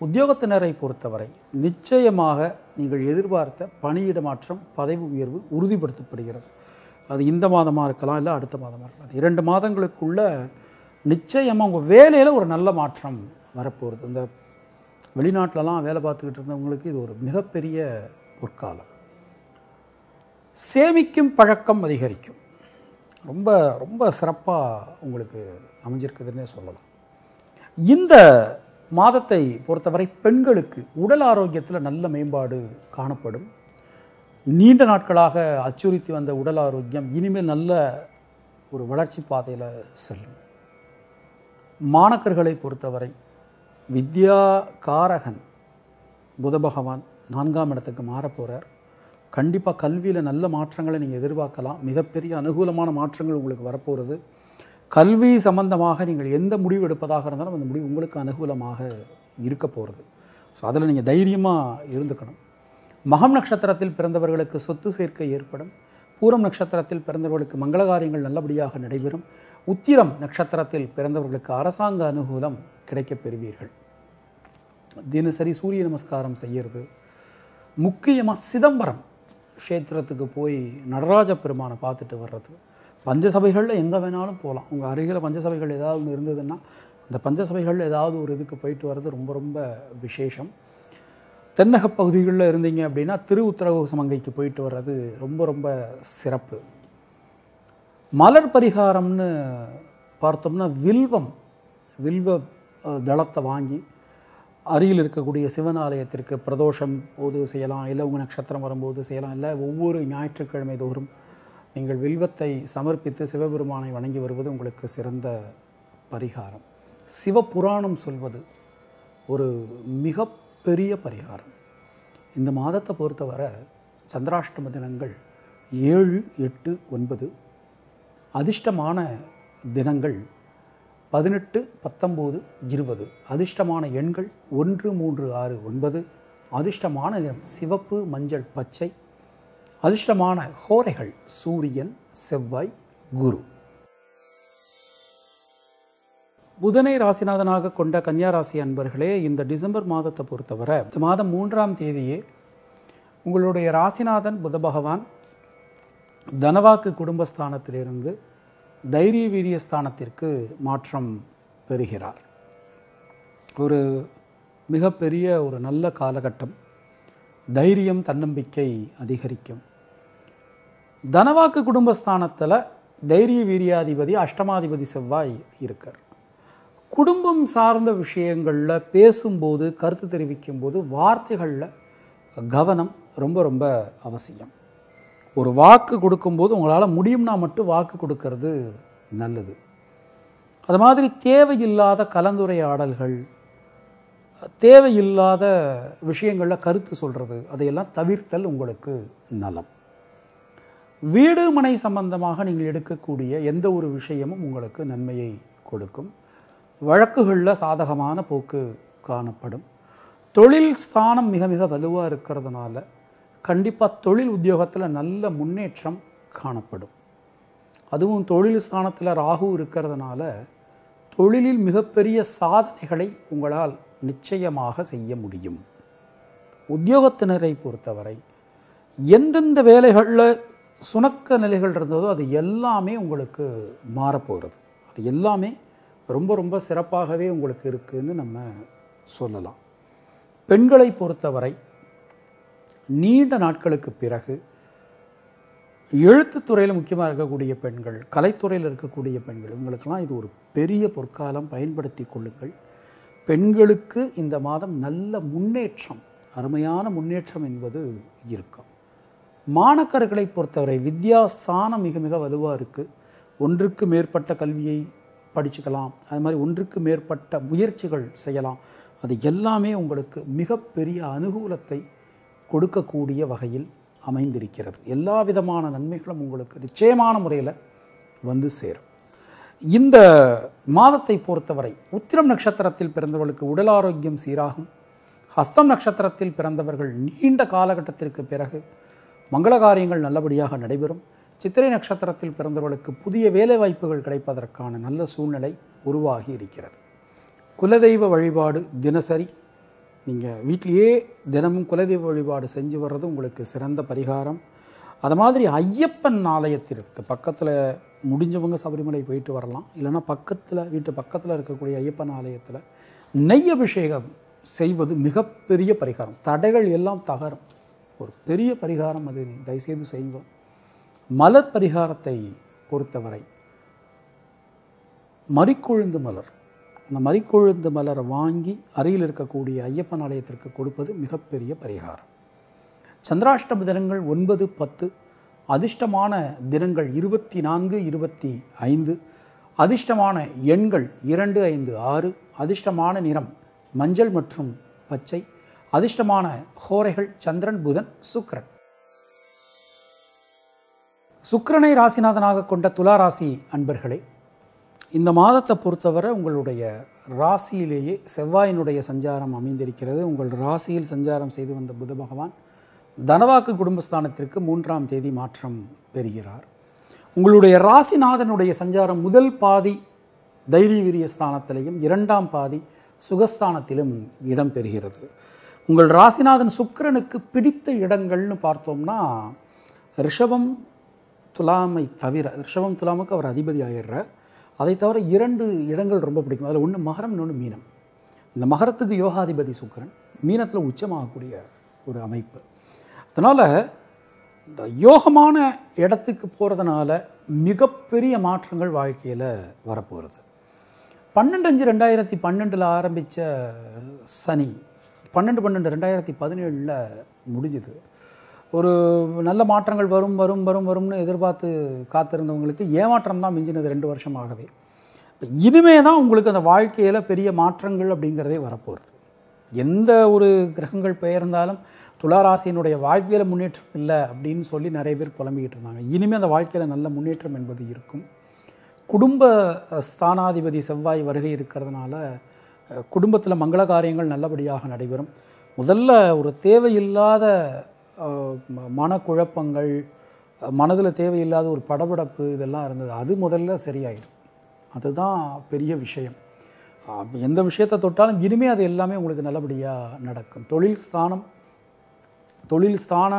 உத்தியோகத்தினரை பொறுத்தவரை நிச்சயமாக நீங்கள் எதிர்பார்த்த பணியிட மாற்றம் பதவி உயர்வு உறுதிப்படுத்தப்படுகிறது அது இந்த மாதமாக இருக்கலாம் இல்லை அடுத்த மாதமாக இருக்கலாம் அது இரண்டு மாதங்களுக்குள்ள நிச்சயமாக உங்கள் வேலையில் ஒரு நல்ல மாற்றம் வரப்போகிறது இந்த வெளிநாட்டிலலாம் வேலை பார்த்துக்கிட்டு இருந்தவங்களுக்கு இது ஒரு மிகப்பெரிய பொற்காலம் சேமிக்கும் பழக்கம் அதிகரிக்கும் ரொம்ப ரொம்ப சிறப்பாக உங்களுக்கு அமைஞ்சிருக்குதுன்னே சொல்லலாம் இந்த மாதத்தை பொறுத்தவரை பெண்களுக்கு உடல் ஆரோக்கியத்தில் நல்ல மேம்பாடு காணப்படும் நீண்ட நாட்களாக அச்சுறுத்தி வந்த உடல் ஆரோக்கியம் இனிமேல் நல்ல ஒரு வளர்ச்சி பாதையில் செல்லும் மாணக்கர்களை பொறுத்தவரை வித்யா காரகன் புத பகவான் நான்காம் இடத்துக்கு மாறப்போகிறார் கண்டிப்பாக கல்வியில் நல்ல மாற்றங்களை நீங்கள் எதிர்பார்க்கலாம் மிகப்பெரிய அனுகூலமான மாற்றங்கள் உங்களுக்கு வரப்போகிறது கல்வி சம்பந்தமாக நீங்கள் எந்த முடிவு எடுப்பதாக இருந்தாலும் அந்த முடிவு உங்களுக்கு அனுகூலமாக இருக்க போகிறது ஸோ அதில் நீங்கள் தைரியமாக இருந்துக்கணும் மகம் நட்சத்திரத்தில் பிறந்தவர்களுக்கு சொத்து சேர்க்கை ஏற்படும் பூரம் நட்சத்திரத்தில் பிறந்தவர்களுக்கு மங்கள காரியங்கள் நல்லபடியாக நடைபெறும் உத்திரம் நட்சத்திரத்தில் பிறந்தவர்களுக்கு அரசாங்க அனுகூலம் கிடைக்கப் பெறுவீர்கள் தினசரி சூரிய நமஸ்காரம் செய்கிறது முக்கியமாக சிதம்பரம் க்ஷேத்திரத்துக்கு போய் நடராஜ பெருமானை பார்த்துட்டு வர்றது பஞ்சசபைகளில் எங்கே வேணாலும் போகலாம் உங்கள் அருகில் பஞ்சசபைகள் ஏதாவது ஒன்று இருந்ததுன்னா அந்த பஞ்சசபைகளில் ஏதாவது ஒரு இதுக்கு போயிட்டு வர்றது ரொம்ப ரொம்ப விசேஷம் தென்னக பகுதிகளில் இருந்தீங்க அப்படின்னா திரு உத்தரகோசமங்கைக்கு போயிட்டு வர்றது ரொம்ப ரொம்ப சிறப்பு மலர் பரிகாரம்னு பார்த்தோம்னா வில்வம் வில்வ தளத்தை வாங்கி அருகில் இருக்கக்கூடிய சிவன் ஆலயத்திற்கு பிரதோஷம் போது செய்யலாம் இல்லை உங்கள் நட்சத்திரம் வரும்போது செய்யலாம் இல்லை ஒவ்வொரு ஞாயிற்றுக்கிழமை தோறும் நீங்கள் வில்வத்தை சமர்ப்பித்து சிவபெருமானை வணங்கி வருவது உங்களுக்கு சிறந்த பரிகாரம் சிவபுராணம் சொல்வது ஒரு மிகப்பெரிய பரிகாரம் இந்த மாதத்தை பொறுத்தவரை சந்திராஷ்டம தினங்கள் ஏழு எட்டு ஒன்பது அதிர்ஷ்டமான தினங்கள் பதினெட்டு பத்தொம்போது இருபது அதிர்ஷ்டமான எண்கள் ஒன்று மூன்று ஆறு ஒன்பது அதிர்ஷ்டமான நிறம் சிவப்பு மஞ்சள் பச்சை அதிர்ஷ்டமான ஹோரைகள் சூரியன் செவ்வாய் குரு புதனை ராசிநாதனாக கொண்ட ராசி அன்பர்களே இந்த டிசம்பர் மாதத்தை பொறுத்தவரை இந்த மாதம் மூன்றாம் தேதியே உங்களுடைய ராசிநாதன் புத பகவான் தனவாக்கு குடும்பஸ்தானத்திலிருந்து தைரிய வீரியஸ்தானத்திற்கு மாற்றம் பெறுகிறார் ஒரு மிகப்பெரிய ஒரு நல்ல காலகட்டம் தைரியம் தன்னம்பிக்கை அதிகரிக்கும் தனவாக்கு குடும்பஸ்தானத்தில் தைரிய வீரியாதிபதி அஷ்டமாதிபதி செவ்வாய் இருக்கார் குடும்பம் சார்ந்த விஷயங்களில் பேசும்போது கருத்து தெரிவிக்கும்போது வார்த்தைகளில் கவனம் ரொம்ப ரொம்ப அவசியம் ஒரு வாக்கு கொடுக்கும்போது உங்களால் முடியும்னா மட்டும் வாக்கு கொடுக்கறது நல்லது அது மாதிரி தேவையில்லாத கலந்துரையாடல்கள் தேவையில்லாத விஷயங்களில் கருத்து சொல்கிறது அதையெல்லாம் தவிர்த்தல் உங்களுக்கு நலம் வீடு மனை சம்பந்தமாக நீங்கள் எடுக்கக்கூடிய எந்த ஒரு விஷயமும் உங்களுக்கு நன்மையை கொடுக்கும் வழக்குகளில் சாதகமான போக்கு காணப்படும் தொழில் ஸ்தானம் மிக மிக வலுவாக இருக்கிறதுனால கண்டிப்பாக தொழில் உத்தியோகத்தில் நல்ல முன்னேற்றம் காணப்படும் அதுவும் தொழில் ஸ்தானத்தில் ராகு இருக்கிறதுனால தொழிலில் மிகப்பெரிய சாதனைகளை உங்களால் நிச்சயமாக செய்ய முடியும் உத்தியோகத்தினரை பொறுத்தவரை எந்தெந்த வேலைகளில் சுணக்க நிலைகள் இருந்ததோ அது எல்லாமே உங்களுக்கு மாறப்போகிறது அது எல்லாமே ரொம்ப ரொம்ப சிறப்பாகவே உங்களுக்கு இருக்குதுன்னு நம்ம சொல்லலாம் பெண்களை பொறுத்தவரை நீண்ட நாட்களுக்கு பிறகு எழுத்துத்துறையில் முக்கியமாக இருக்கக்கூடிய பெண்கள் கலைத்துறையில் இருக்கக்கூடிய பெண்கள் இவங்களுக்கெல்லாம் இது ஒரு பெரிய பொற்காலம் பயன்படுத்தி கொள்ளுங்கள் பெண்களுக்கு இந்த மாதம் நல்ல முன்னேற்றம் அருமையான முன்னேற்றம் என்பது இருக்கும் மாணக்கர்களை பொறுத்தவரை வித்யாஸ்தானம் மிக மிக வலுவாக இருக்குது ஒன்றுக்கு மேற்பட்ட கல்வியை படிச்சுக்கலாம் அது மாதிரி ஒன்றுக்கு மேற்பட்ட முயற்சிகள் செய்யலாம் அது எல்லாமே உங்களுக்கு மிகப்பெரிய அனுகூலத்தை கொடுக்கக்கூடிய வகையில் அமைந்திருக்கிறது எல்லா விதமான நன்மைகளும் உங்களுக்கு நிச்சயமான முறையில் வந்து சேரும் இந்த மாதத்தை பொறுத்தவரை உத்திரம் நட்சத்திரத்தில் பிறந்தவர்களுக்கு உடல் ஆரோக்கியம் சீராகும் ஹஸ்தம் நட்சத்திரத்தில் பிறந்தவர்கள் நீண்ட காலகட்டத்திற்கு பிறகு மங்கள காரியங்கள் நல்லபடியாக நடைபெறும் சித்திரை நட்சத்திரத்தில் பிறந்தவர்களுக்கு புதிய வேலைவாய்ப்புகள் கிடைப்பதற்கான நல்ல சூழ்நிலை உருவாகி இருக்கிறது குலதெய்வ வழிபாடு தினசரி நீங்கள் வீட்லேயே தினமும் குலதெய்வ வழிபாடு செஞ்சு வர்றது உங்களுக்கு சிறந்த பரிகாரம் அது மாதிரி ஐயப்பன் ஆலயத்திற்கு பக்கத்தில் முடிஞ்சவங்க சபரிமலை போயிட்டு வரலாம் இல்லைனா பக்கத்தில் வீட்டு பக்கத்தில் இருக்கக்கூடிய ஐயப்பன் ஆலயத்தில் நெய் அபிஷேகம் செய்வது மிகப்பெரிய பரிகாரம் தடைகள் எல்லாம் தகரும் ஒரு பெரிய பரிகாரம் அது தயவுசெய்து செய்வோம் மலர் பரிகாரத்தை பொறுத்தவரை மறிக்கொழுந்து மலர் அந்த மறிக்கொழுந்து மலரை வாங்கி அருகில் இருக்கக்கூடிய ஐயப்பன் ஆலயத்திற்கு கொடுப்பது மிகப்பெரிய பரிகாரம் சந்திராஷ்டம தினங்கள் ஒன்பது பத்து அதிர்ஷ்டமான தினங்கள் இருபத்தி நான்கு இருபத்தி ஐந்து அதிர்ஷ்டமான எண்கள் இரண்டு ஐந்து ஆறு அதிர்ஷ்டமான நிறம் மஞ்சள் மற்றும் பச்சை அதிர்ஷ்டமான ஹோரைகள் சந்திரன் புதன் சுக்ரன் சுக்ரனை ராசிநாதனாக கொண்ட துலா ராசி அன்பர்களே இந்த மாதத்தை பொறுத்தவரை உங்களுடைய ராசியிலேயே செவ்வாயினுடைய சஞ்சாரம் அமைந்திருக்கிறது உங்கள் ராசியில் சஞ்சாரம் செய்து வந்த புத பகவான் தனவாக்கு குடும்பஸ்தானத்திற்கு மூன்றாம் தேதி மாற்றம் பெறுகிறார் உங்களுடைய ராசிநாதனுடைய சஞ்சாரம் முதல் பாதி தைரிய விரிய ஸ்தானத்திலையும் இரண்டாம் பாதி சுகஸ்தானத்திலும் பெறுகிறது உங்கள் ராசிநாதன் சுக்கரனுக்கு பிடித்த இடங்கள்னு பார்த்தோம்னா ரிஷபம் துலாமை தவிர ரிஷபம் துலாமுக்கு அவர் அதிபதி ஆயிடுறார் அதை தவிர இரண்டு இடங்கள் ரொம்ப பிடிக்கும் அதில் ஒன்று மகரம் இன்னொன்று மீனம் இந்த மகரத்துக்கு யோகாதிபதி சுக்கரன் மீனத்தில் உச்சமாகக்கூடிய ஒரு அமைப்பு அதனால் இந்த யோகமான இடத்துக்கு போகிறதுனால மிகப்பெரிய மாற்றங்கள் வாழ்க்கையில் வரப்போகிறது பன்னெண்டு அஞ்சு ரெண்டாயிரத்தி பன்னெண்டில் ஆரம்பித்த சனி பன்னெண்டு பன்னெண்டு ரெண்டாயிரத்தி பதினேழில் முடிஞ்சுது ஒரு நல்ல மாற்றங்கள் வரும் வரும் வரும் வரும்னு எதிர்பார்த்து காத்திருந்தவங்களுக்கு ஏமாற்றம் தான் மிஞ்சினது ரெண்டு வருஷமாகவே இப்போ இனிமே தான் உங்களுக்கு அந்த வாழ்க்கையில் பெரிய மாற்றங்கள் அப்படிங்கிறதே வரப்போகிறது எந்த ஒரு கிரகங்கள் பெயர்ந்தாலும் துளாராசியினுடைய வாழ்க்கையில் முன்னேற்றம் இல்லை அப்படின்னு சொல்லி நிறைய பேர் புலம்பிக்கிட்டு இருந்தாங்க இனிமேல் அந்த வாழ்க்கையில் நல்ல முன்னேற்றம் என்பது இருக்கும் குடும்ப ஸ்தானாதிபதி செவ்வாய் வருகை இருக்கிறதுனால குடும்பத்தில் மங்கள காரியங்கள் நல்லபடியாக நடைபெறும் முதல்ல ஒரு தேவையில்லாத மனக்குழப்பங்கள் மனதில் தேவையில்லாத ஒரு படபடப்பு இதெல்லாம் இருந்தது அது முதல்ல சரியாயிடும் அதுதான் பெரிய விஷயம் எந்த விஷயத்தை தொட்டாலும் இனிமேல் அது எல்லாமே உங்களுக்கு நல்லபடியாக நடக்கும் தொழில் ஸ்தானம் தொழில் ஸ்தான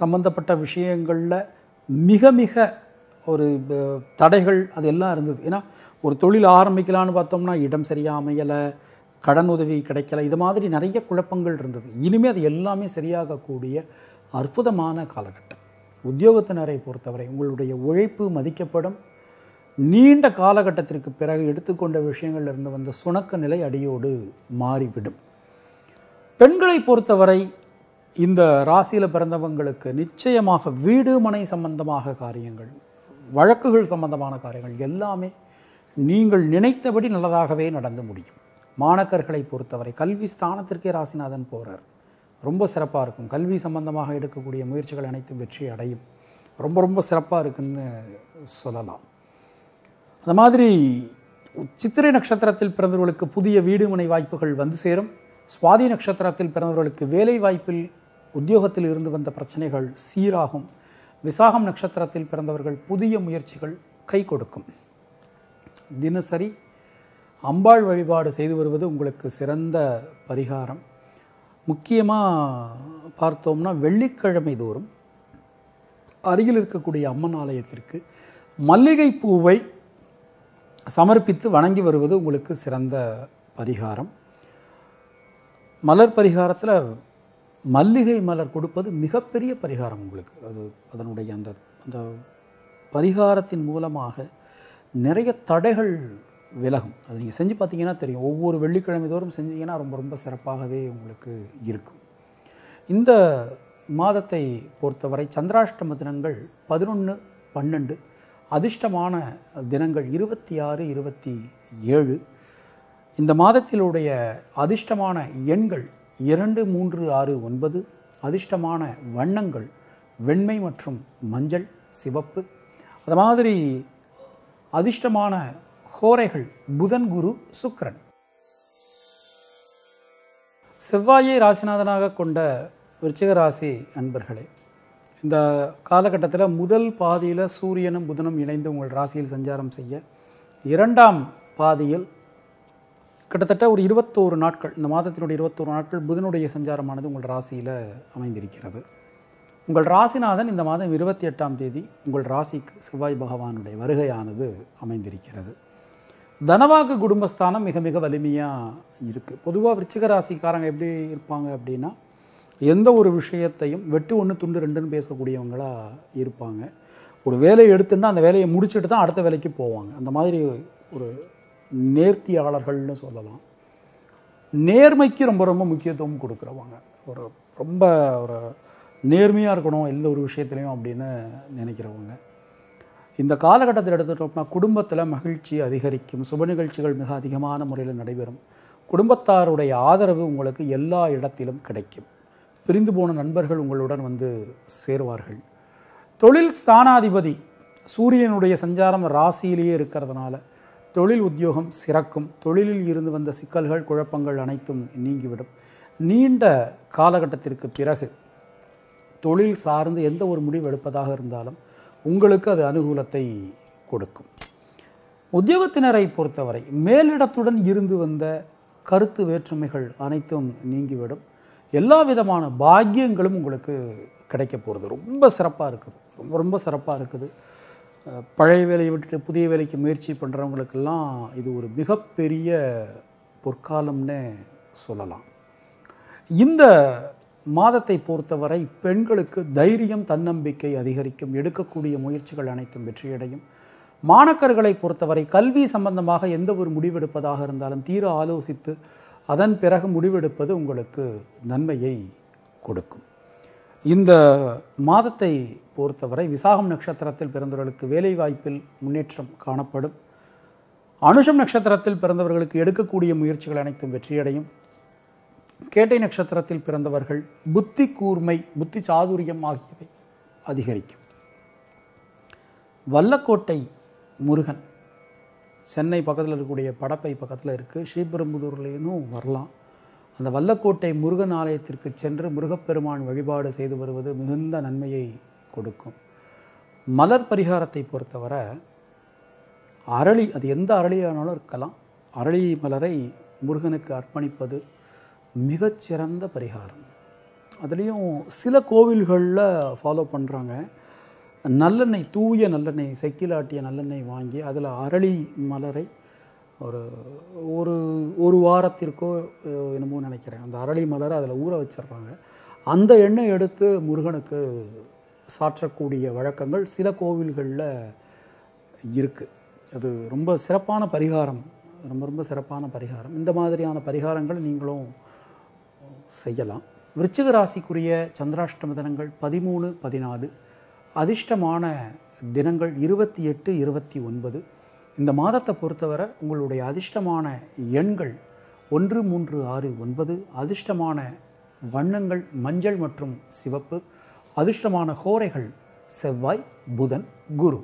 சம்பந்தப்பட்ட விஷயங்களில் மிக மிக ஒரு தடைகள் அது எல்லாம் இருந்தது ஏன்னா ஒரு தொழில் ஆரம்பிக்கலான்னு பார்த்தோம்னா இடம் சரியாக அமையலை கடன் உதவி கிடைக்கல இது மாதிரி நிறைய குழப்பங்கள் இருந்தது இனிமேல் அது எல்லாமே சரியாகக்கூடிய அற்புதமான காலகட்டம் உத்தியோகத்தினரை பொறுத்தவரை உங்களுடைய உழைப்பு மதிக்கப்படும் நீண்ட காலகட்டத்திற்கு பிறகு எடுத்துக்கொண்ட இருந்து வந்த சுணக்க நிலை அடியோடு மாறிவிடும் பெண்களை பொறுத்தவரை இந்த ராசியில் பிறந்தவங்களுக்கு நிச்சயமாக வீடு மனை சம்பந்தமாக காரியங்கள் வழக்குகள் சம்பந்தமான காரியங்கள் எல்லாமே நீங்கள் நினைத்தபடி நல்லதாகவே நடந்து முடியும் மாணக்கர்களை பொறுத்தவரை கல்வி ஸ்தானத்திற்கே ராசிநாதன் போகிறார் ரொம்ப சிறப்பாக இருக்கும் கல்வி சம்பந்தமாக எடுக்கக்கூடிய முயற்சிகள் அனைத்தும் வெற்றி அடையும் ரொம்ப ரொம்ப சிறப்பாக இருக்குன்னு சொல்லலாம் அந்த மாதிரி சித்திரை நட்சத்திரத்தில் பிறந்தவர்களுக்கு புதிய வீடு வாய்ப்புகள் வந்து சேரும் சுவாதி நட்சத்திரத்தில் பிறந்தவர்களுக்கு வேலை வாய்ப்பில் உத்தியோகத்தில் இருந்து வந்த பிரச்சனைகள் சீராகும் விசாகம் நட்சத்திரத்தில் பிறந்தவர்கள் புதிய முயற்சிகள் கை கொடுக்கும் தினசரி அம்பாள் வழிபாடு செய்து வருவது உங்களுக்கு சிறந்த பரிகாரம் முக்கியமாக பார்த்தோம்னா வெள்ளிக்கிழமை தோறும் அருகில் இருக்கக்கூடிய அம்மன் ஆலயத்திற்கு மல்லிகை பூவை சமர்ப்பித்து வணங்கி வருவது உங்களுக்கு சிறந்த பரிகாரம் மலர் பரிகாரத்தில் மல்லிகை மலர் கொடுப்பது மிகப்பெரிய பரிகாரம் உங்களுக்கு அது அதனுடைய அந்த அந்த பரிகாரத்தின் மூலமாக நிறைய தடைகள் விலகும் அது நீங்கள் செஞ்சு பார்த்தீங்கன்னா தெரியும் ஒவ்வொரு வெள்ளிக்கிழமை தோறும் செஞ்சீங்கன்னா ரொம்ப ரொம்ப சிறப்பாகவே உங்களுக்கு இருக்கும் இந்த மாதத்தை பொறுத்தவரை சந்திராஷ்டம தினங்கள் பதினொன்று பன்னெண்டு அதிர்ஷ்டமான தினங்கள் இருபத்தி ஆறு இருபத்தி ஏழு இந்த மாதத்திலுடைய அதிர்ஷ்டமான எண்கள் இரண்டு மூன்று ஆறு ஒன்பது அதிர்ஷ்டமான வண்ணங்கள் வெண்மை மற்றும் மஞ்சள் சிவப்பு அது மாதிரி அதிர்ஷ்டமான ஹோரைகள் புதன் குரு சுக்ரன் செவ்வாயை ராசிநாதனாக கொண்ட விருச்சிக ராசி அன்பர்களே இந்த காலகட்டத்தில் முதல் பாதியில் சூரியனும் புதனும் இணைந்து உங்கள் ராசியில் சஞ்சாரம் செய்ய இரண்டாம் பாதியில் கிட்டத்தட்ட ஒரு இருபத்தோரு நாட்கள் இந்த மாதத்தினுடைய இருபத்தோரு நாட்கள் புதனுடைய சஞ்சாரமானது உங்கள் ராசியில் அமைந்திருக்கிறது உங்கள் ராசிநாதன் இந்த மாதம் இருபத்தி எட்டாம் தேதி உங்கள் ராசிக்கு செவ்வாய் பகவானுடைய வருகையானது அமைந்திருக்கிறது தனவாக்கு குடும்பஸ்தானம் மிக மிக வலிமையாக இருக்குது பொதுவாக விருச்சிக ராசிக்காரங்க எப்படி இருப்பாங்க அப்படின்னா எந்த ஒரு விஷயத்தையும் வெட்டு ஒன்று துண்டு ரெண்டுன்னு பேசக்கூடியவங்களாக இருப்பாங்க ஒரு வேலையை எடுத்துன்னா அந்த வேலையை முடிச்சுட்டு தான் அடுத்த வேலைக்கு போவாங்க அந்த மாதிரி ஒரு நேர்த்தியாளர்கள்னு சொல்லலாம் நேர்மைக்கு ரொம்ப ரொம்ப முக்கியத்துவம் கொடுக்குறவங்க ஒரு ரொம்ப ஒரு நேர்மையாக இருக்கணும் எந்த ஒரு விஷயத்துலையும் அப்படின்னு நினைக்கிறவங்க இந்த காலகட்டத்தில் எடுத்துட்டோம்னா குடும்பத்தில் மகிழ்ச்சி அதிகரிக்கும் சுப நிகழ்ச்சிகள் மிக அதிகமான முறையில் நடைபெறும் குடும்பத்தாருடைய ஆதரவு உங்களுக்கு எல்லா இடத்திலும் கிடைக்கும் பிரிந்து போன நண்பர்கள் உங்களுடன் வந்து சேருவார்கள் தொழில் ஸ்தானாதிபதி சூரியனுடைய சஞ்சாரம் ராசியிலேயே இருக்கிறதுனால தொழில் உத்தியோகம் சிறக்கும் தொழிலில் இருந்து வந்த சிக்கல்கள் குழப்பங்கள் அனைத்தும் நீங்கிவிடும் நீண்ட காலகட்டத்திற்கு பிறகு தொழில் சார்ந்து எந்த ஒரு முடிவு எடுப்பதாக இருந்தாலும் உங்களுக்கு அது அனுகூலத்தை கொடுக்கும் உத்தியோகத்தினரை பொறுத்தவரை மேலிடத்துடன் இருந்து வந்த கருத்து வேற்றுமைகள் அனைத்தும் நீங்கிவிடும் எல்லா விதமான பாக்கியங்களும் உங்களுக்கு கிடைக்க போகிறது ரொம்ப சிறப்பாக இருக்குது ரொம்ப ரொம்ப சிறப்பாக இருக்குது பழைய வேலையை விட்டுட்டு புதிய வேலைக்கு முயற்சி பண்ணுறவங்களுக்கெல்லாம் இது ஒரு மிகப்பெரிய பொற்காலம்னே சொல்லலாம் இந்த மாதத்தை பொறுத்தவரை பெண்களுக்கு தைரியம் தன்னம்பிக்கை அதிகரிக்கும் எடுக்கக்கூடிய முயற்சிகள் அனைத்தும் வெற்றியடையும் மாணக்கர்களை பொறுத்தவரை கல்வி சம்பந்தமாக எந்த ஒரு முடிவெடுப்பதாக இருந்தாலும் தீர ஆலோசித்து அதன் பிறகு முடிவெடுப்பது உங்களுக்கு நன்மையை கொடுக்கும் இந்த மாதத்தை பொறுத்தவரை விசாகம் நட்சத்திரத்தில் பிறந்தவர்களுக்கு வேலைவாய்ப்பில் முன்னேற்றம் காணப்படும் அனுஷம் நட்சத்திரத்தில் பிறந்தவர்களுக்கு எடுக்கக்கூடிய முயற்சிகள் அனைத்தும் வெற்றியடையும் கேட்டை நட்சத்திரத்தில் பிறந்தவர்கள் புத்தி கூர்மை புத்தி சாதுரியம் ஆகியவை அதிகரிக்கும் வல்லக்கோட்டை முருகன் சென்னை பக்கத்தில் இருக்கக்கூடிய படப்பை பக்கத்தில் இருக்குது ஸ்ரீபெரும்புதூர்லேருந்தும் வரலாம் அந்த வல்லக்கோட்டை முருகன் ஆலயத்திற்கு சென்று முருகப்பெருமான் வழிபாடு செய்து வருவது மிகுந்த நன்மையை கொடுக்கும் மலர் பரிகாரத்தை பொறுத்தவரை அரளி அது எந்த அரளியானாலும் இருக்கலாம் அரளி மலரை முருகனுக்கு அர்ப்பணிப்பது மிகச்சிறந்த பரிகாரம் அதுலேயும் சில கோவில்களில் ஃபாலோ பண்ணுறாங்க நல்லெண்ணெய் தூய நல்லெண்ணெய் செக்கிலாட்டிய நல்லெண்ணெய் வாங்கி அதில் அரளி மலரை ஒரு ஒரு ஒரு வாரத்திற்கோ என்னமோ நினைக்கிறேன் அந்த அரளி மலரை அதில் ஊற வச்சிடுறாங்க அந்த எண்ணெய் எடுத்து முருகனுக்கு சாற்றக்கூடிய வழக்கங்கள் சில கோவில்களில் இருக்குது அது ரொம்ப சிறப்பான பரிகாரம் ரொம்ப ரொம்ப சிறப்பான பரிகாரம் இந்த மாதிரியான பரிகாரங்கள் நீங்களும் செய்யலாம் விருச்சிக ராசிக்குரிய சந்திராஷ்டம தினங்கள் பதிமூணு பதினாலு அதிர்ஷ்டமான தினங்கள் இருபத்தி எட்டு இருபத்தி ஒன்பது இந்த மாதத்தை பொறுத்தவரை உங்களுடைய அதிர்ஷ்டமான எண்கள் ஒன்று மூன்று ஆறு ஒன்பது அதிர்ஷ்டமான வண்ணங்கள் மஞ்சள் மற்றும் சிவப்பு அதிர்ஷ்டமான கோரைகள் செவ்வாய் புதன் குரு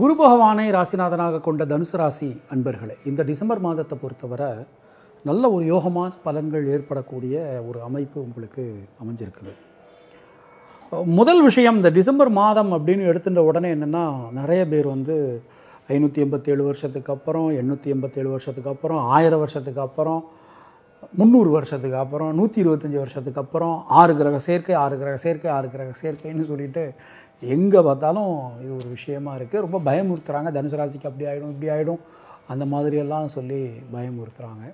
குரு பகவானை ராசிநாதனாக கொண்ட தனுசு ராசி அன்பர்களே இந்த டிசம்பர் மாதத்தை பொறுத்தவரை நல்ல ஒரு யோகமான பலன்கள் ஏற்படக்கூடிய ஒரு அமைப்பு உங்களுக்கு அமைஞ்சிருக்குது முதல் விஷயம் இந்த டிசம்பர் மாதம் அப்படின்னு எடுத்துட்ட உடனே என்னென்னா நிறைய பேர் வந்து ஐநூற்றி எண்பத்தேழு வருஷத்துக்கு அப்புறம் எண்ணூற்றி எண்பத்தேழு வருஷத்துக்கு அப்புறம் ஆயிரம் வருஷத்துக்கு அப்புறம் முந்நூறு வருஷத்துக்கு அப்புறம் நூற்றி இருபத்தஞ்சி வருஷத்துக்கு அப்புறம் ஆறு கிரக சேர்க்கை ஆறு கிரக சேர்க்கை ஆறு கிரக சேர்க்கைன்னு சொல்லிட்டு எங்கே பார்த்தாலும் இது ஒரு விஷயமா இருக்குது ரொம்ப பயமுறுத்துகிறாங்க தனுசு ராசிக்கு அப்படி ஆகிடும் இப்படி ஆகிடும் அந்த மாதிரியெல்லாம் சொல்லி பயமுறுத்துகிறாங்க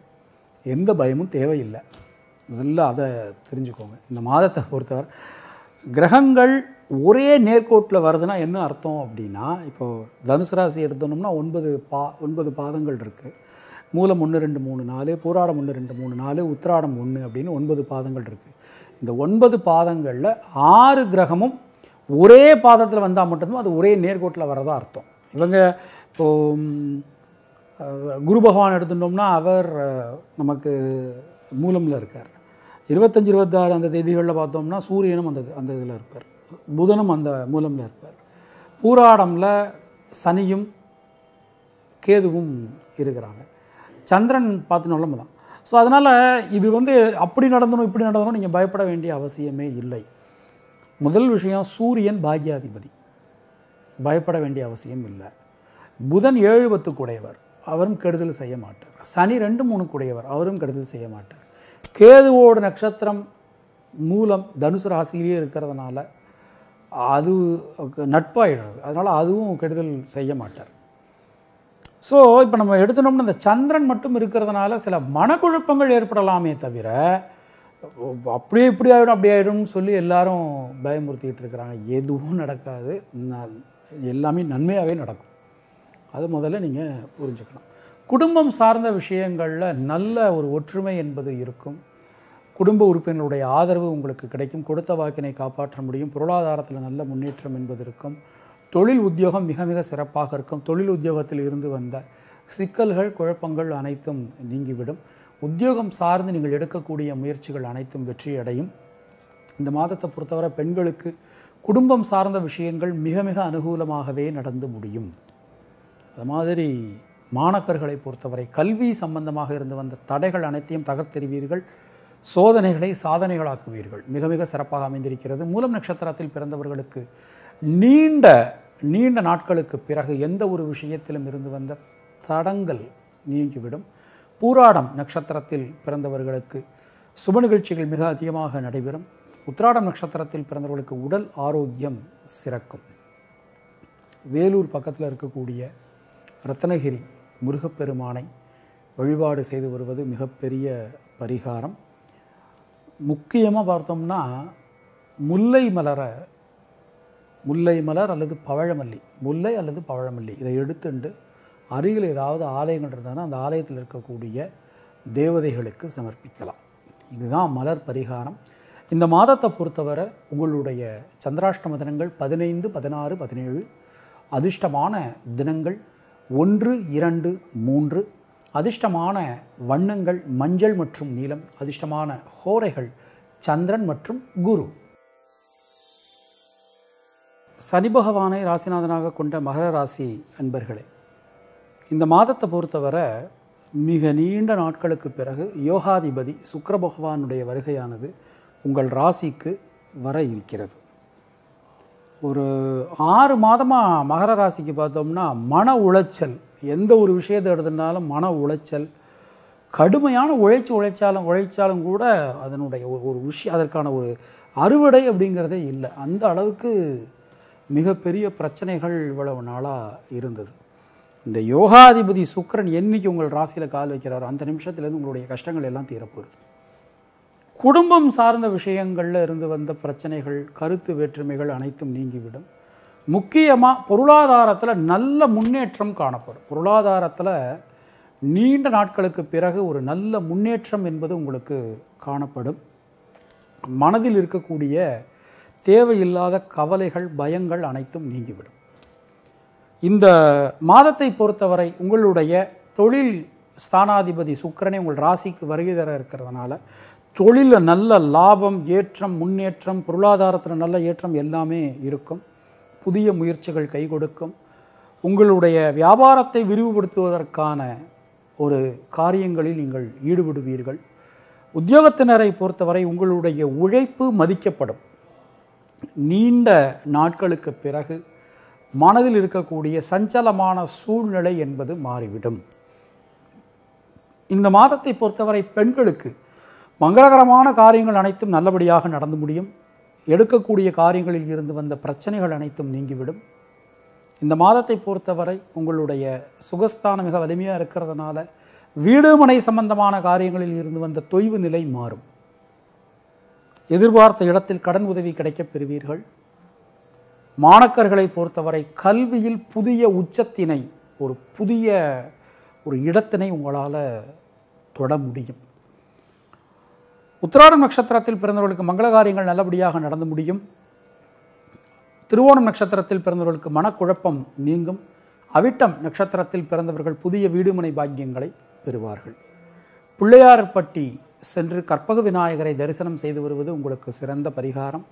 எந்த பயமும் தேவையில்லை முதல்ல அதை தெரிஞ்சுக்கோங்க இந்த மாதத்தை பொறுத்தவரை கிரகங்கள் ஒரே நேர்கோட்டில் வருதுன்னா என்ன அர்த்தம் அப்படின்னா இப்போது தனுசு ராசி எடுத்தோம்னா ஒன்பது பா ஒன்பது பாதங்கள் இருக்குது மூலம் ஒன்று ரெண்டு மூணு நாலு போராடம் ஒன்று ரெண்டு மூணு நாலு உத்திராடம் ஒன்று அப்படின்னு ஒன்பது பாதங்கள் இருக்குது இந்த ஒன்பது பாதங்களில் ஆறு கிரகமும் ஒரே பாதத்தில் வந்தால் மட்டும்தான் அது ஒரே நேர்கோட்டில் வரதா அர்த்தம் இவங்க இப்போது குரு பகவான் எடுத்துட்டோம்னா அவர் நமக்கு மூலமில் இருக்கார் இருபத்தஞ்சி இருபத்தாறு அந்த தேதிகளில் பார்த்தோம்னா சூரியனும் அந்த அந்த இதில் இருப்பார் புதனும் அந்த மூலமில் இருப்பார் பூராடமில் சனியும் கேதுவும் இருக்கிறாங்க சந்திரன் பார்த்து நம்ம தான் ஸோ அதனால் இது வந்து அப்படி நடந்தணும் இப்படி நடந்தணும் நீங்கள் பயப்பட வேண்டிய அவசியமே இல்லை முதல் விஷயம் சூரியன் பாக்யாதிபதி பயப்பட வேண்டிய அவசியம் இல்லை புதன் ஏழு பத்துக்குடையவர் அவரும் கெடுதல் செய்ய மாட்டார் சனி ரெண்டு மூணு கூடையவர் அவரும் கெடுதல் செய்ய மாட்டார் கேதுவோட நட்சத்திரம் மூலம் தனுசு ராசியிலேயே இருக்கிறதுனால அது நட்பாயிடுறது அதனால் அதுவும் கெடுதல் செய்ய மாட்டார் ஸோ இப்போ நம்ம எடுத்துனோம்னா இந்த சந்திரன் மட்டும் இருக்கிறதுனால சில மனக்குழப்பங்கள் ஏற்படலாமே தவிர அப்படியே இப்படி ஆகிடும் அப்படி ஆகிடும்னு சொல்லி எல்லாரும் பயமுறுத்திக்கிட்டு இருக்கிறாங்க எதுவும் நடக்காது எல்லாமே நன்மையாகவே நடக்கும் அது முதல்ல நீங்கள் புரிஞ்சுக்கணும் குடும்பம் சார்ந்த விஷயங்களில் நல்ல ஒரு ஒற்றுமை என்பது இருக்கும் குடும்ப உறுப்பினருடைய ஆதரவு உங்களுக்கு கிடைக்கும் கொடுத்த வாக்கினை காப்பாற்ற முடியும் பொருளாதாரத்தில் நல்ல முன்னேற்றம் என்பது இருக்கும் தொழில் உத்தியோகம் மிக மிக சிறப்பாக இருக்கும் தொழில் உத்தியோகத்தில் இருந்து வந்த சிக்கல்கள் குழப்பங்கள் அனைத்தும் நீங்கிவிடும் உத்தியோகம் சார்ந்து நீங்கள் எடுக்கக்கூடிய முயற்சிகள் அனைத்தும் வெற்றியடையும் இந்த மாதத்தை பொறுத்தவரை பெண்களுக்கு குடும்பம் சார்ந்த விஷயங்கள் மிக மிக அனுகூலமாகவே நடந்து முடியும் அது மாதிரி மாணக்கர்களை பொறுத்தவரை கல்வி சம்பந்தமாக இருந்து வந்த தடைகள் அனைத்தையும் தகர்த்தெறிவீர்கள் சோதனைகளை சாதனைகளாக்குவீர்கள் மிக மிக சிறப்பாக அமைந்திருக்கிறது மூலம் நட்சத்திரத்தில் பிறந்தவர்களுக்கு நீண்ட நீண்ட நாட்களுக்கு பிறகு எந்த ஒரு விஷயத்திலும் இருந்து வந்த தடங்கள் நீங்கிவிடும் பூராடம் நட்சத்திரத்தில் பிறந்தவர்களுக்கு சுப நிகழ்ச்சிகள் மிக அதிகமாக நடைபெறும் உத்திராடம் நட்சத்திரத்தில் பிறந்தவர்களுக்கு உடல் ஆரோக்கியம் சிறக்கும் வேலூர் பக்கத்தில் இருக்கக்கூடிய ரத்னகிரி முருகப்பெருமானை வழிபாடு செய்து வருவது மிகப்பெரிய பரிகாரம் முக்கியமாக பார்த்தோம்னா முல்லை மலரை முல்லை மலர் அல்லது பவழமல்லி முல்லை அல்லது பவழமல்லி இதை எடுத்துண்டு அருகில் ஏதாவது ஆலயங்கள் இருந்தாலும் அந்த ஆலயத்தில் இருக்கக்கூடிய தேவதைகளுக்கு சமர்ப்பிக்கலாம் இதுதான் மலர் பரிகாரம் இந்த மாதத்தை பொறுத்தவரை உங்களுடைய சந்திராஷ்டம தினங்கள் பதினைந்து பதினாறு பதினேழு அதிர்ஷ்டமான தினங்கள் ஒன்று இரண்டு மூன்று அதிர்ஷ்டமான வண்ணங்கள் மஞ்சள் மற்றும் நீலம் அதிர்ஷ்டமான ஹோரைகள் சந்திரன் மற்றும் குரு சனி பகவானை ராசிநாதனாக கொண்ட மகர ராசி அன்பர்களே இந்த மாதத்தை பொறுத்தவரை மிக நீண்ட நாட்களுக்கு பிறகு யோகாதிபதி சுக்கர பகவானுடைய வருகையானது உங்கள் ராசிக்கு வர இருக்கிறது ஒரு ஆறு மாதமாக மகர ராசிக்கு பார்த்தோம்னா மன உளைச்சல் எந்த ஒரு விஷயத்தை எடுத்துனாலும் மன உளைச்சல் கடுமையான உழைச்சி உழைச்சாலும் உழைச்சாலும் கூட அதனுடைய ஒரு விஷயம் அதற்கான ஒரு அறுவடை அப்படிங்கிறதே இல்லை அந்த அளவுக்கு மிகப்பெரிய பிரச்சனைகள் இவ்வளவு நாளாக இருந்தது இந்த யோகாதிபதி சுக்கரன் என்றைக்கு உங்கள் ராசியில் கால் வைக்கிறாரோ அந்த நிமிஷத்துலேருந்து உங்களுடைய கஷ்டங்கள் எல்லாம் தீரப்போகுது குடும்பம் சார்ந்த விஷயங்களில் இருந்து வந்த பிரச்சனைகள் கருத்து வேற்றுமைகள் அனைத்தும் நீங்கிவிடும் முக்கியமாக பொருளாதாரத்தில் நல்ல முன்னேற்றம் காணப்படும் பொருளாதாரத்தில் நீண்ட நாட்களுக்கு பிறகு ஒரு நல்ல முன்னேற்றம் என்பது உங்களுக்கு காணப்படும் மனதில் இருக்கக்கூடிய தேவையில்லாத கவலைகள் பயங்கள் அனைத்தும் நீங்கிவிடும் இந்த மாதத்தை பொறுத்தவரை உங்களுடைய தொழில் ஸ்தானாதிபதி சுக்கரனே உங்கள் ராசிக்கு வருகை தர இருக்கிறதுனால தொழிலில் நல்ல லாபம் ஏற்றம் முன்னேற்றம் பொருளாதாரத்தில் நல்ல ஏற்றம் எல்லாமே இருக்கும் புதிய முயற்சிகள் கை கொடுக்கும் உங்களுடைய வியாபாரத்தை விரிவுபடுத்துவதற்கான ஒரு காரியங்களில் நீங்கள் ஈடுபடுவீர்கள் உத்தியோகத்தினரை பொறுத்தவரை உங்களுடைய உழைப்பு மதிக்கப்படும் நீண்ட நாட்களுக்கு பிறகு மனதில் இருக்கக்கூடிய சஞ்சலமான சூழ்நிலை என்பது மாறிவிடும் இந்த மாதத்தை பொறுத்தவரை பெண்களுக்கு மங்களகரமான காரியங்கள் அனைத்தும் நல்லபடியாக நடந்து முடியும் எடுக்கக்கூடிய காரியங்களில் இருந்து வந்த பிரச்சனைகள் அனைத்தும் நீங்கிவிடும் இந்த மாதத்தை பொறுத்தவரை உங்களுடைய சுகஸ்தானம் மிக வலிமையாக இருக்கிறதுனால வீடு மனை சம்பந்தமான காரியங்களில் இருந்து வந்த தொய்வு நிலை மாறும் எதிர்பார்த்த இடத்தில் கடன் உதவி கிடைக்கப் பெறுவீர்கள் மாணக்கர்களை பொறுத்தவரை கல்வியில் புதிய உச்சத்தினை ஒரு புதிய ஒரு இடத்தினை உங்களால் தொட முடியும் உத்திராடம் நட்சத்திரத்தில் பிறந்தவர்களுக்கு மங்கள காரியங்கள் நல்லபடியாக நடந்து முடியும் திருவோணம் நட்சத்திரத்தில் பிறந்தவர்களுக்கு மனக்குழப்பம் நீங்கும் அவிட்டம் நட்சத்திரத்தில் பிறந்தவர்கள் புதிய வீடுமனை பாக்கியங்களை பெறுவார்கள் பிள்ளையார்பட்டி சென்று கற்பக விநாயகரை தரிசனம் செய்து வருவது உங்களுக்கு சிறந்த பரிகாரம்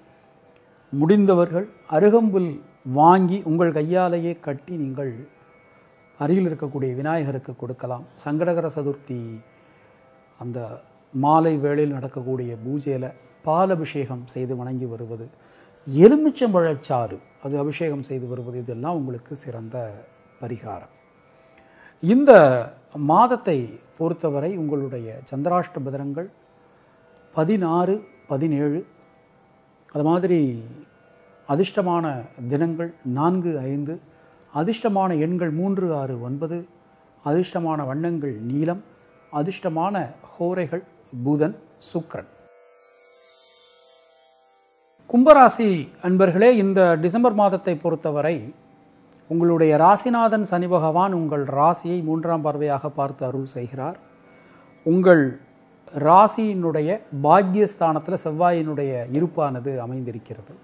முடிந்தவர்கள் அருகம்புல் வாங்கி உங்கள் கையாலேயே கட்டி நீங்கள் அருகில் இருக்கக்கூடிய விநாயகருக்கு கொடுக்கலாம் சங்கடகர சதுர்த்தி அந்த மாலை வேளையில் நடக்கக்கூடிய பூஜையில் பால் அபிஷேகம் செய்து வணங்கி வருவது எலுமிச்சம்பழச்சாறு அது அபிஷேகம் செய்து வருவது இதெல்லாம் உங்களுக்கு சிறந்த பரிகாரம் இந்த மாதத்தை பொறுத்தவரை உங்களுடைய சந்திராஷ்டபதிரங்கள் பதினாறு பதினேழு அது மாதிரி அதிர்ஷ்டமான தினங்கள் நான்கு ஐந்து அதிர்ஷ்டமான எண்கள் மூன்று ஆறு ஒன்பது அதிர்ஷ்டமான வண்ணங்கள் நீலம் அதிர்ஷ்டமான ஹோரைகள் புதன் சுக்ரன் கும்பராசி அன்பர்களே இந்த டிசம்பர் மாதத்தை பொறுத்தவரை உங்களுடைய ராசிநாதன் சனி பகவான் உங்கள் ராசியை மூன்றாம் பார்வையாக பார்த்து அருள் செய்கிறார் உங்கள் ராசியினுடைய பாக்யஸ்தானத்தில் செவ்வாயினுடைய இருப்பானது அமைந்திருக்கிறது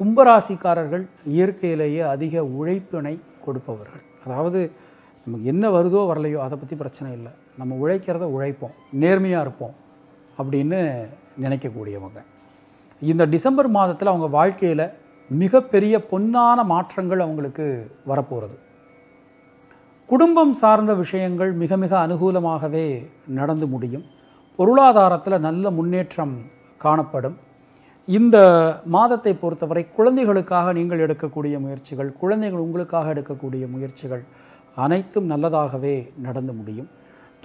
கும்பராசிக்காரர்கள் இயற்கையிலேயே அதிக உழைப்பினை கொடுப்பவர்கள் அதாவது நமக்கு என்ன வருதோ வரலையோ அதை பற்றி பிரச்சனை இல்லை நம்ம உழைக்கிறத உழைப்போம் நேர்மையாக இருப்போம் அப்படின்னு நினைக்கக்கூடியவங்க இந்த டிசம்பர் மாதத்தில் அவங்க வாழ்க்கையில் மிகப்பெரிய பொன்னான மாற்றங்கள் அவங்களுக்கு வரப்போகிறது குடும்பம் சார்ந்த விஷயங்கள் மிக மிக அனுகூலமாகவே நடந்து முடியும் பொருளாதாரத்தில் நல்ல முன்னேற்றம் காணப்படும் இந்த மாதத்தை பொறுத்தவரை குழந்தைகளுக்காக நீங்கள் எடுக்கக்கூடிய முயற்சிகள் குழந்தைகள் உங்களுக்காக எடுக்கக்கூடிய முயற்சிகள் அனைத்தும் நல்லதாகவே நடந்து முடியும்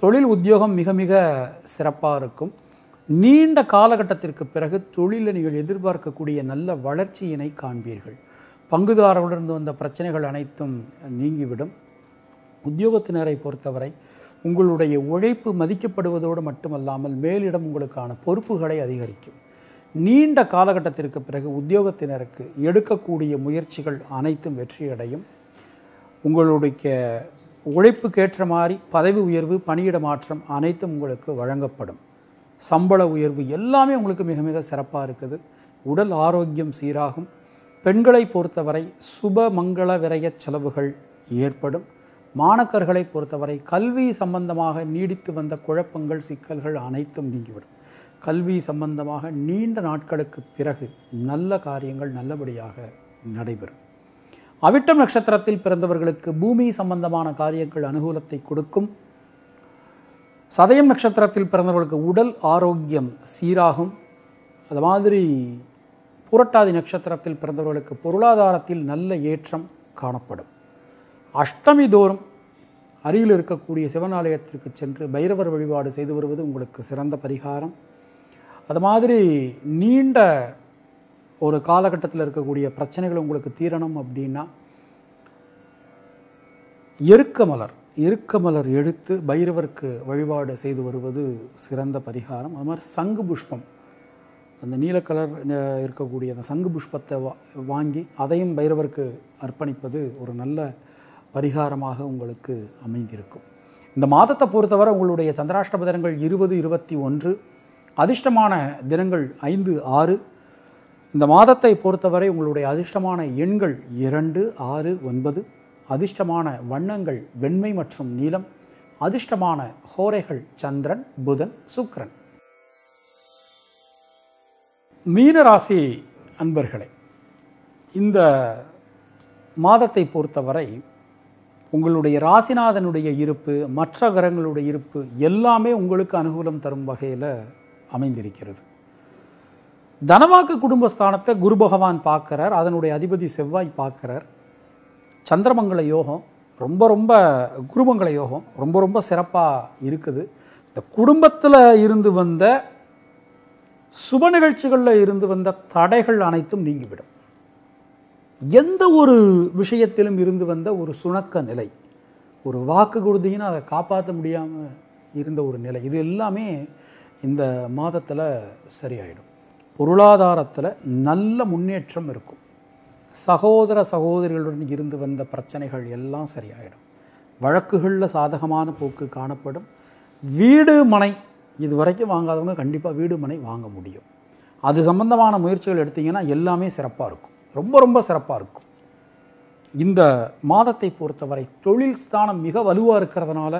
தொழில் உத்தியோகம் மிக மிக சிறப்பாக இருக்கும் நீண்ட காலகட்டத்திற்கு பிறகு தொழிலில் நீங்கள் எதிர்பார்க்கக்கூடிய நல்ல வளர்ச்சியினை காண்பீர்கள் பங்குதாரர்களிருந்து வந்த பிரச்சனைகள் அனைத்தும் நீங்கிவிடும் உத்தியோகத்தினரை பொறுத்தவரை உங்களுடைய உழைப்பு மதிக்கப்படுவதோடு மட்டுமல்லாமல் மேலிடம் உங்களுக்கான பொறுப்புகளை அதிகரிக்கும் நீண்ட காலகட்டத்திற்கு பிறகு உத்தியோகத்தினருக்கு எடுக்கக்கூடிய முயற்சிகள் அனைத்தும் வெற்றியடையும் உங்களுடைய உழைப்புக்கேற்ற மாதிரி பதவி உயர்வு பணியிட மாற்றம் அனைத்தும் உங்களுக்கு வழங்கப்படும் சம்பள உயர்வு எல்லாமே உங்களுக்கு மிக மிக சிறப்பாக இருக்குது உடல் ஆரோக்கியம் சீராகும் பெண்களை பொறுத்தவரை சுப மங்கள விரைய செலவுகள் ஏற்படும் மாணக்கர்களை பொறுத்தவரை கல்வி சம்பந்தமாக நீடித்து வந்த குழப்பங்கள் சிக்கல்கள் அனைத்தும் நீங்கிவிடும் கல்வி சம்பந்தமாக நீண்ட நாட்களுக்கு பிறகு நல்ல காரியங்கள் நல்லபடியாக நடைபெறும் அவிட்டம் நட்சத்திரத்தில் பிறந்தவர்களுக்கு பூமி சம்பந்தமான காரியங்கள் அனுகூலத்தை கொடுக்கும் சதயம் நட்சத்திரத்தில் பிறந்தவர்களுக்கு உடல் ஆரோக்கியம் சீராகும் அது மாதிரி புரட்டாதி நட்சத்திரத்தில் பிறந்தவர்களுக்கு பொருளாதாரத்தில் நல்ல ஏற்றம் காணப்படும் அஷ்டமி தோறும் அருகில் இருக்கக்கூடிய சிவனாலயத்திற்கு சென்று பைரவர் வழிபாடு செய்து வருவது உங்களுக்கு சிறந்த பரிகாரம் அது மாதிரி நீண்ட ஒரு காலகட்டத்தில் இருக்கக்கூடிய பிரச்சனைகள் உங்களுக்கு தீரணும் அப்படின்னா எருக்க மலர் எருக்க மலர் எடுத்து பைரவருக்கு வழிபாடு செய்து வருவது சிறந்த பரிகாரம் அது மாதிரி சங்கு புஷ்பம் அந்த நீல கலர் இருக்கக்கூடிய அந்த சங்கு புஷ்பத்தை வா வாங்கி அதையும் பைரவருக்கு அர்ப்பணிப்பது ஒரு நல்ல பரிகாரமாக உங்களுக்கு அமைந்திருக்கும் இந்த மாதத்தை பொறுத்தவரை உங்களுடைய சந்திராஷ்டப தினங்கள் இருபது இருபத்தி ஒன்று அதிர்ஷ்டமான தினங்கள் ஐந்து ஆறு இந்த மாதத்தை பொறுத்தவரை உங்களுடைய அதிர்ஷ்டமான எண்கள் இரண்டு ஆறு ஒன்பது அதிர்ஷ்டமான வண்ணங்கள் வெண்மை மற்றும் நீலம் அதிர்ஷ்டமான ஹோரைகள் சந்திரன் புதன் சுக்ரன் மீனராசி அன்பர்களே இந்த மாதத்தை பொறுத்தவரை உங்களுடைய ராசிநாதனுடைய இருப்பு மற்ற கிரகங்களுடைய இருப்பு எல்லாமே உங்களுக்கு அனுகூலம் தரும் வகையில் அமைந்திருக்கிறது தனவாக்கு குடும்பஸ்தானத்தை குரு பகவான் பார்க்குறார் அதனுடைய அதிபதி செவ்வாய் பார்க்குறார் சந்திரமங்கல யோகம் ரொம்ப ரொம்ப குருமங்கல யோகம் ரொம்ப ரொம்ப சிறப்பாக இருக்குது இந்த குடும்பத்தில் இருந்து வந்த சுப நிகழ்ச்சிகளில் இருந்து வந்த தடைகள் அனைத்தும் நீங்கிவிடும் எந்த ஒரு விஷயத்திலும் இருந்து வந்த ஒரு சுணக்க நிலை ஒரு வாக்கு கொடுத்தீங்கன்னா அதை காப்பாற்ற முடியாமல் இருந்த ஒரு நிலை இது எல்லாமே இந்த மாதத்தில் சரியாயிடும் பொருளாதாரத்தில் நல்ல முன்னேற்றம் இருக்கும் சகோதர சகோதரிகளுடன் இருந்து வந்த பிரச்சனைகள் எல்லாம் சரியாயிடும் வழக்குகளில் சாதகமான போக்கு காணப்படும் வீடு மனை இது வரைக்கும் வாங்காதவங்க கண்டிப்பாக வீடு மனை வாங்க முடியும் அது சம்பந்தமான முயற்சிகள் எடுத்திங்கன்னா எல்லாமே சிறப்பாக இருக்கும் ரொம்ப ரொம்ப சிறப்பாக இருக்கும் இந்த மாதத்தை பொறுத்தவரை தொழில் ஸ்தானம் மிக வலுவாக இருக்கிறதுனால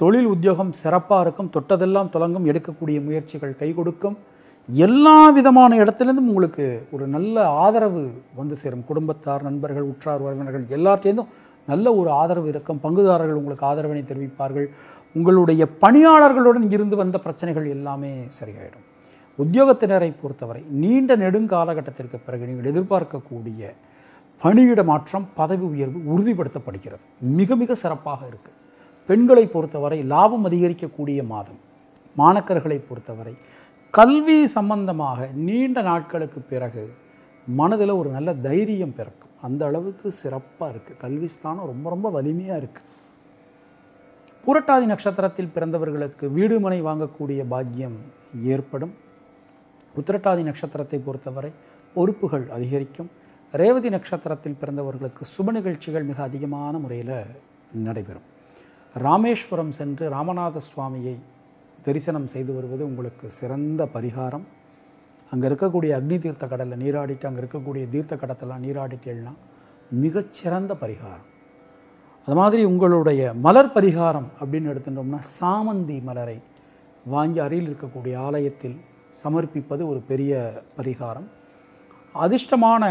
தொழில் உத்தியோகம் சிறப்பாக இருக்கும் தொட்டதெல்லாம் தொடங்கும் எடுக்கக்கூடிய முயற்சிகள் கை கொடுக்கும் எல்லா விதமான இடத்துலேருந்தும் உங்களுக்கு ஒரு நல்ல ஆதரவு வந்து சேரும் குடும்பத்தார் நண்பர்கள் உற்றார் உறவினர்கள் எல்லார்ட்டேருந்தும் நல்ல ஒரு ஆதரவு இருக்கும் பங்குதாரர்கள் உங்களுக்கு ஆதரவினை தெரிவிப்பார்கள் உங்களுடைய பணியாளர்களுடன் இருந்து வந்த பிரச்சனைகள் எல்லாமே சரியாயிடும் உத்தியோகத்தினரை பொறுத்தவரை நீண்ட நெடுங்காலகட்டத்திற்கு பிறகு நீங்கள் எதிர்பார்க்கக்கூடிய பணியிட மாற்றம் பதவி உயர்வு உறுதிப்படுத்தப்படுகிறது மிக மிக சிறப்பாக இருக்குது பெண்களை பொறுத்தவரை லாபம் அதிகரிக்கக்கூடிய மாதம் மாணக்கர்களை பொறுத்தவரை கல்வி சம்பந்தமாக நீண்ட நாட்களுக்கு பிறகு மனதில் ஒரு நல்ல தைரியம் பிறக்கும் அந்த அளவுக்கு சிறப்பாக இருக்குது கல்விஸ்தானம் ரொம்ப ரொம்ப வலிமையாக இருக்குது புரட்டாதி நட்சத்திரத்தில் பிறந்தவர்களுக்கு வீடு மனை வாங்கக்கூடிய பாக்கியம் ஏற்படும் உத்திரட்டாதி நட்சத்திரத்தை பொறுத்தவரை பொறுப்புகள் அதிகரிக்கும் ரேவதி நட்சத்திரத்தில் பிறந்தவர்களுக்கு சுப நிகழ்ச்சிகள் மிக அதிகமான முறையில் நடைபெறும் ராமேஸ்வரம் சென்று ராமநாத சுவாமியை தரிசனம் செய்து வருவது உங்களுக்கு சிறந்த பரிகாரம் அங்கே இருக்கக்கூடிய அக்னி தீர்த்த கடலில் நீராடிட்டு அங்கே இருக்கக்கூடிய தீர்த்த கடத்தெல்லாம் நீராடிட்டேன்னா மிகச்சிறந்த பரிகாரம் அது மாதிரி உங்களுடைய மலர் பரிகாரம் அப்படின்னு எடுத்துட்டோம்னா சாமந்தி மலரை வாங்கி அருகில் இருக்கக்கூடிய ஆலயத்தில் சமர்ப்பிப்பது ஒரு பெரிய பரிகாரம் அதிர்ஷ்டமான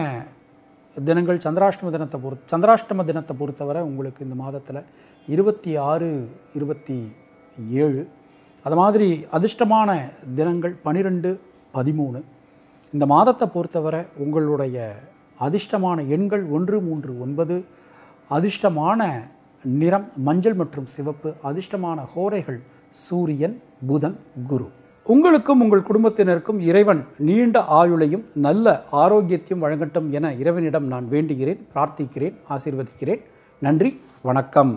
தினங்கள் சந்திராஷ்டம தினத்தை பொறுத் சந்திராஷ்டம தினத்தை பொறுத்தவரை உங்களுக்கு இந்த மாதத்தில் இருபத்தி ஆறு இருபத்தி ஏழு அது மாதிரி அதிர்ஷ்டமான தினங்கள் பனிரெண்டு பதிமூணு இந்த மாதத்தை பொறுத்தவரை உங்களுடைய அதிர்ஷ்டமான எண்கள் ஒன்று மூன்று ஒன்பது அதிர்ஷ்டமான நிறம் மஞ்சள் மற்றும் சிவப்பு அதிர்ஷ்டமான ஹோரைகள் சூரியன் புதன் குரு உங்களுக்கும் உங்கள் குடும்பத்தினருக்கும் இறைவன் நீண்ட ஆயுளையும் நல்ல ஆரோக்கியத்தையும் வழங்கட்டும் என இறைவனிடம் நான் வேண்டுகிறேன் பிரார்த்திக்கிறேன் ஆசீர்வதிக்கிறேன் நன்றி வணக்கம்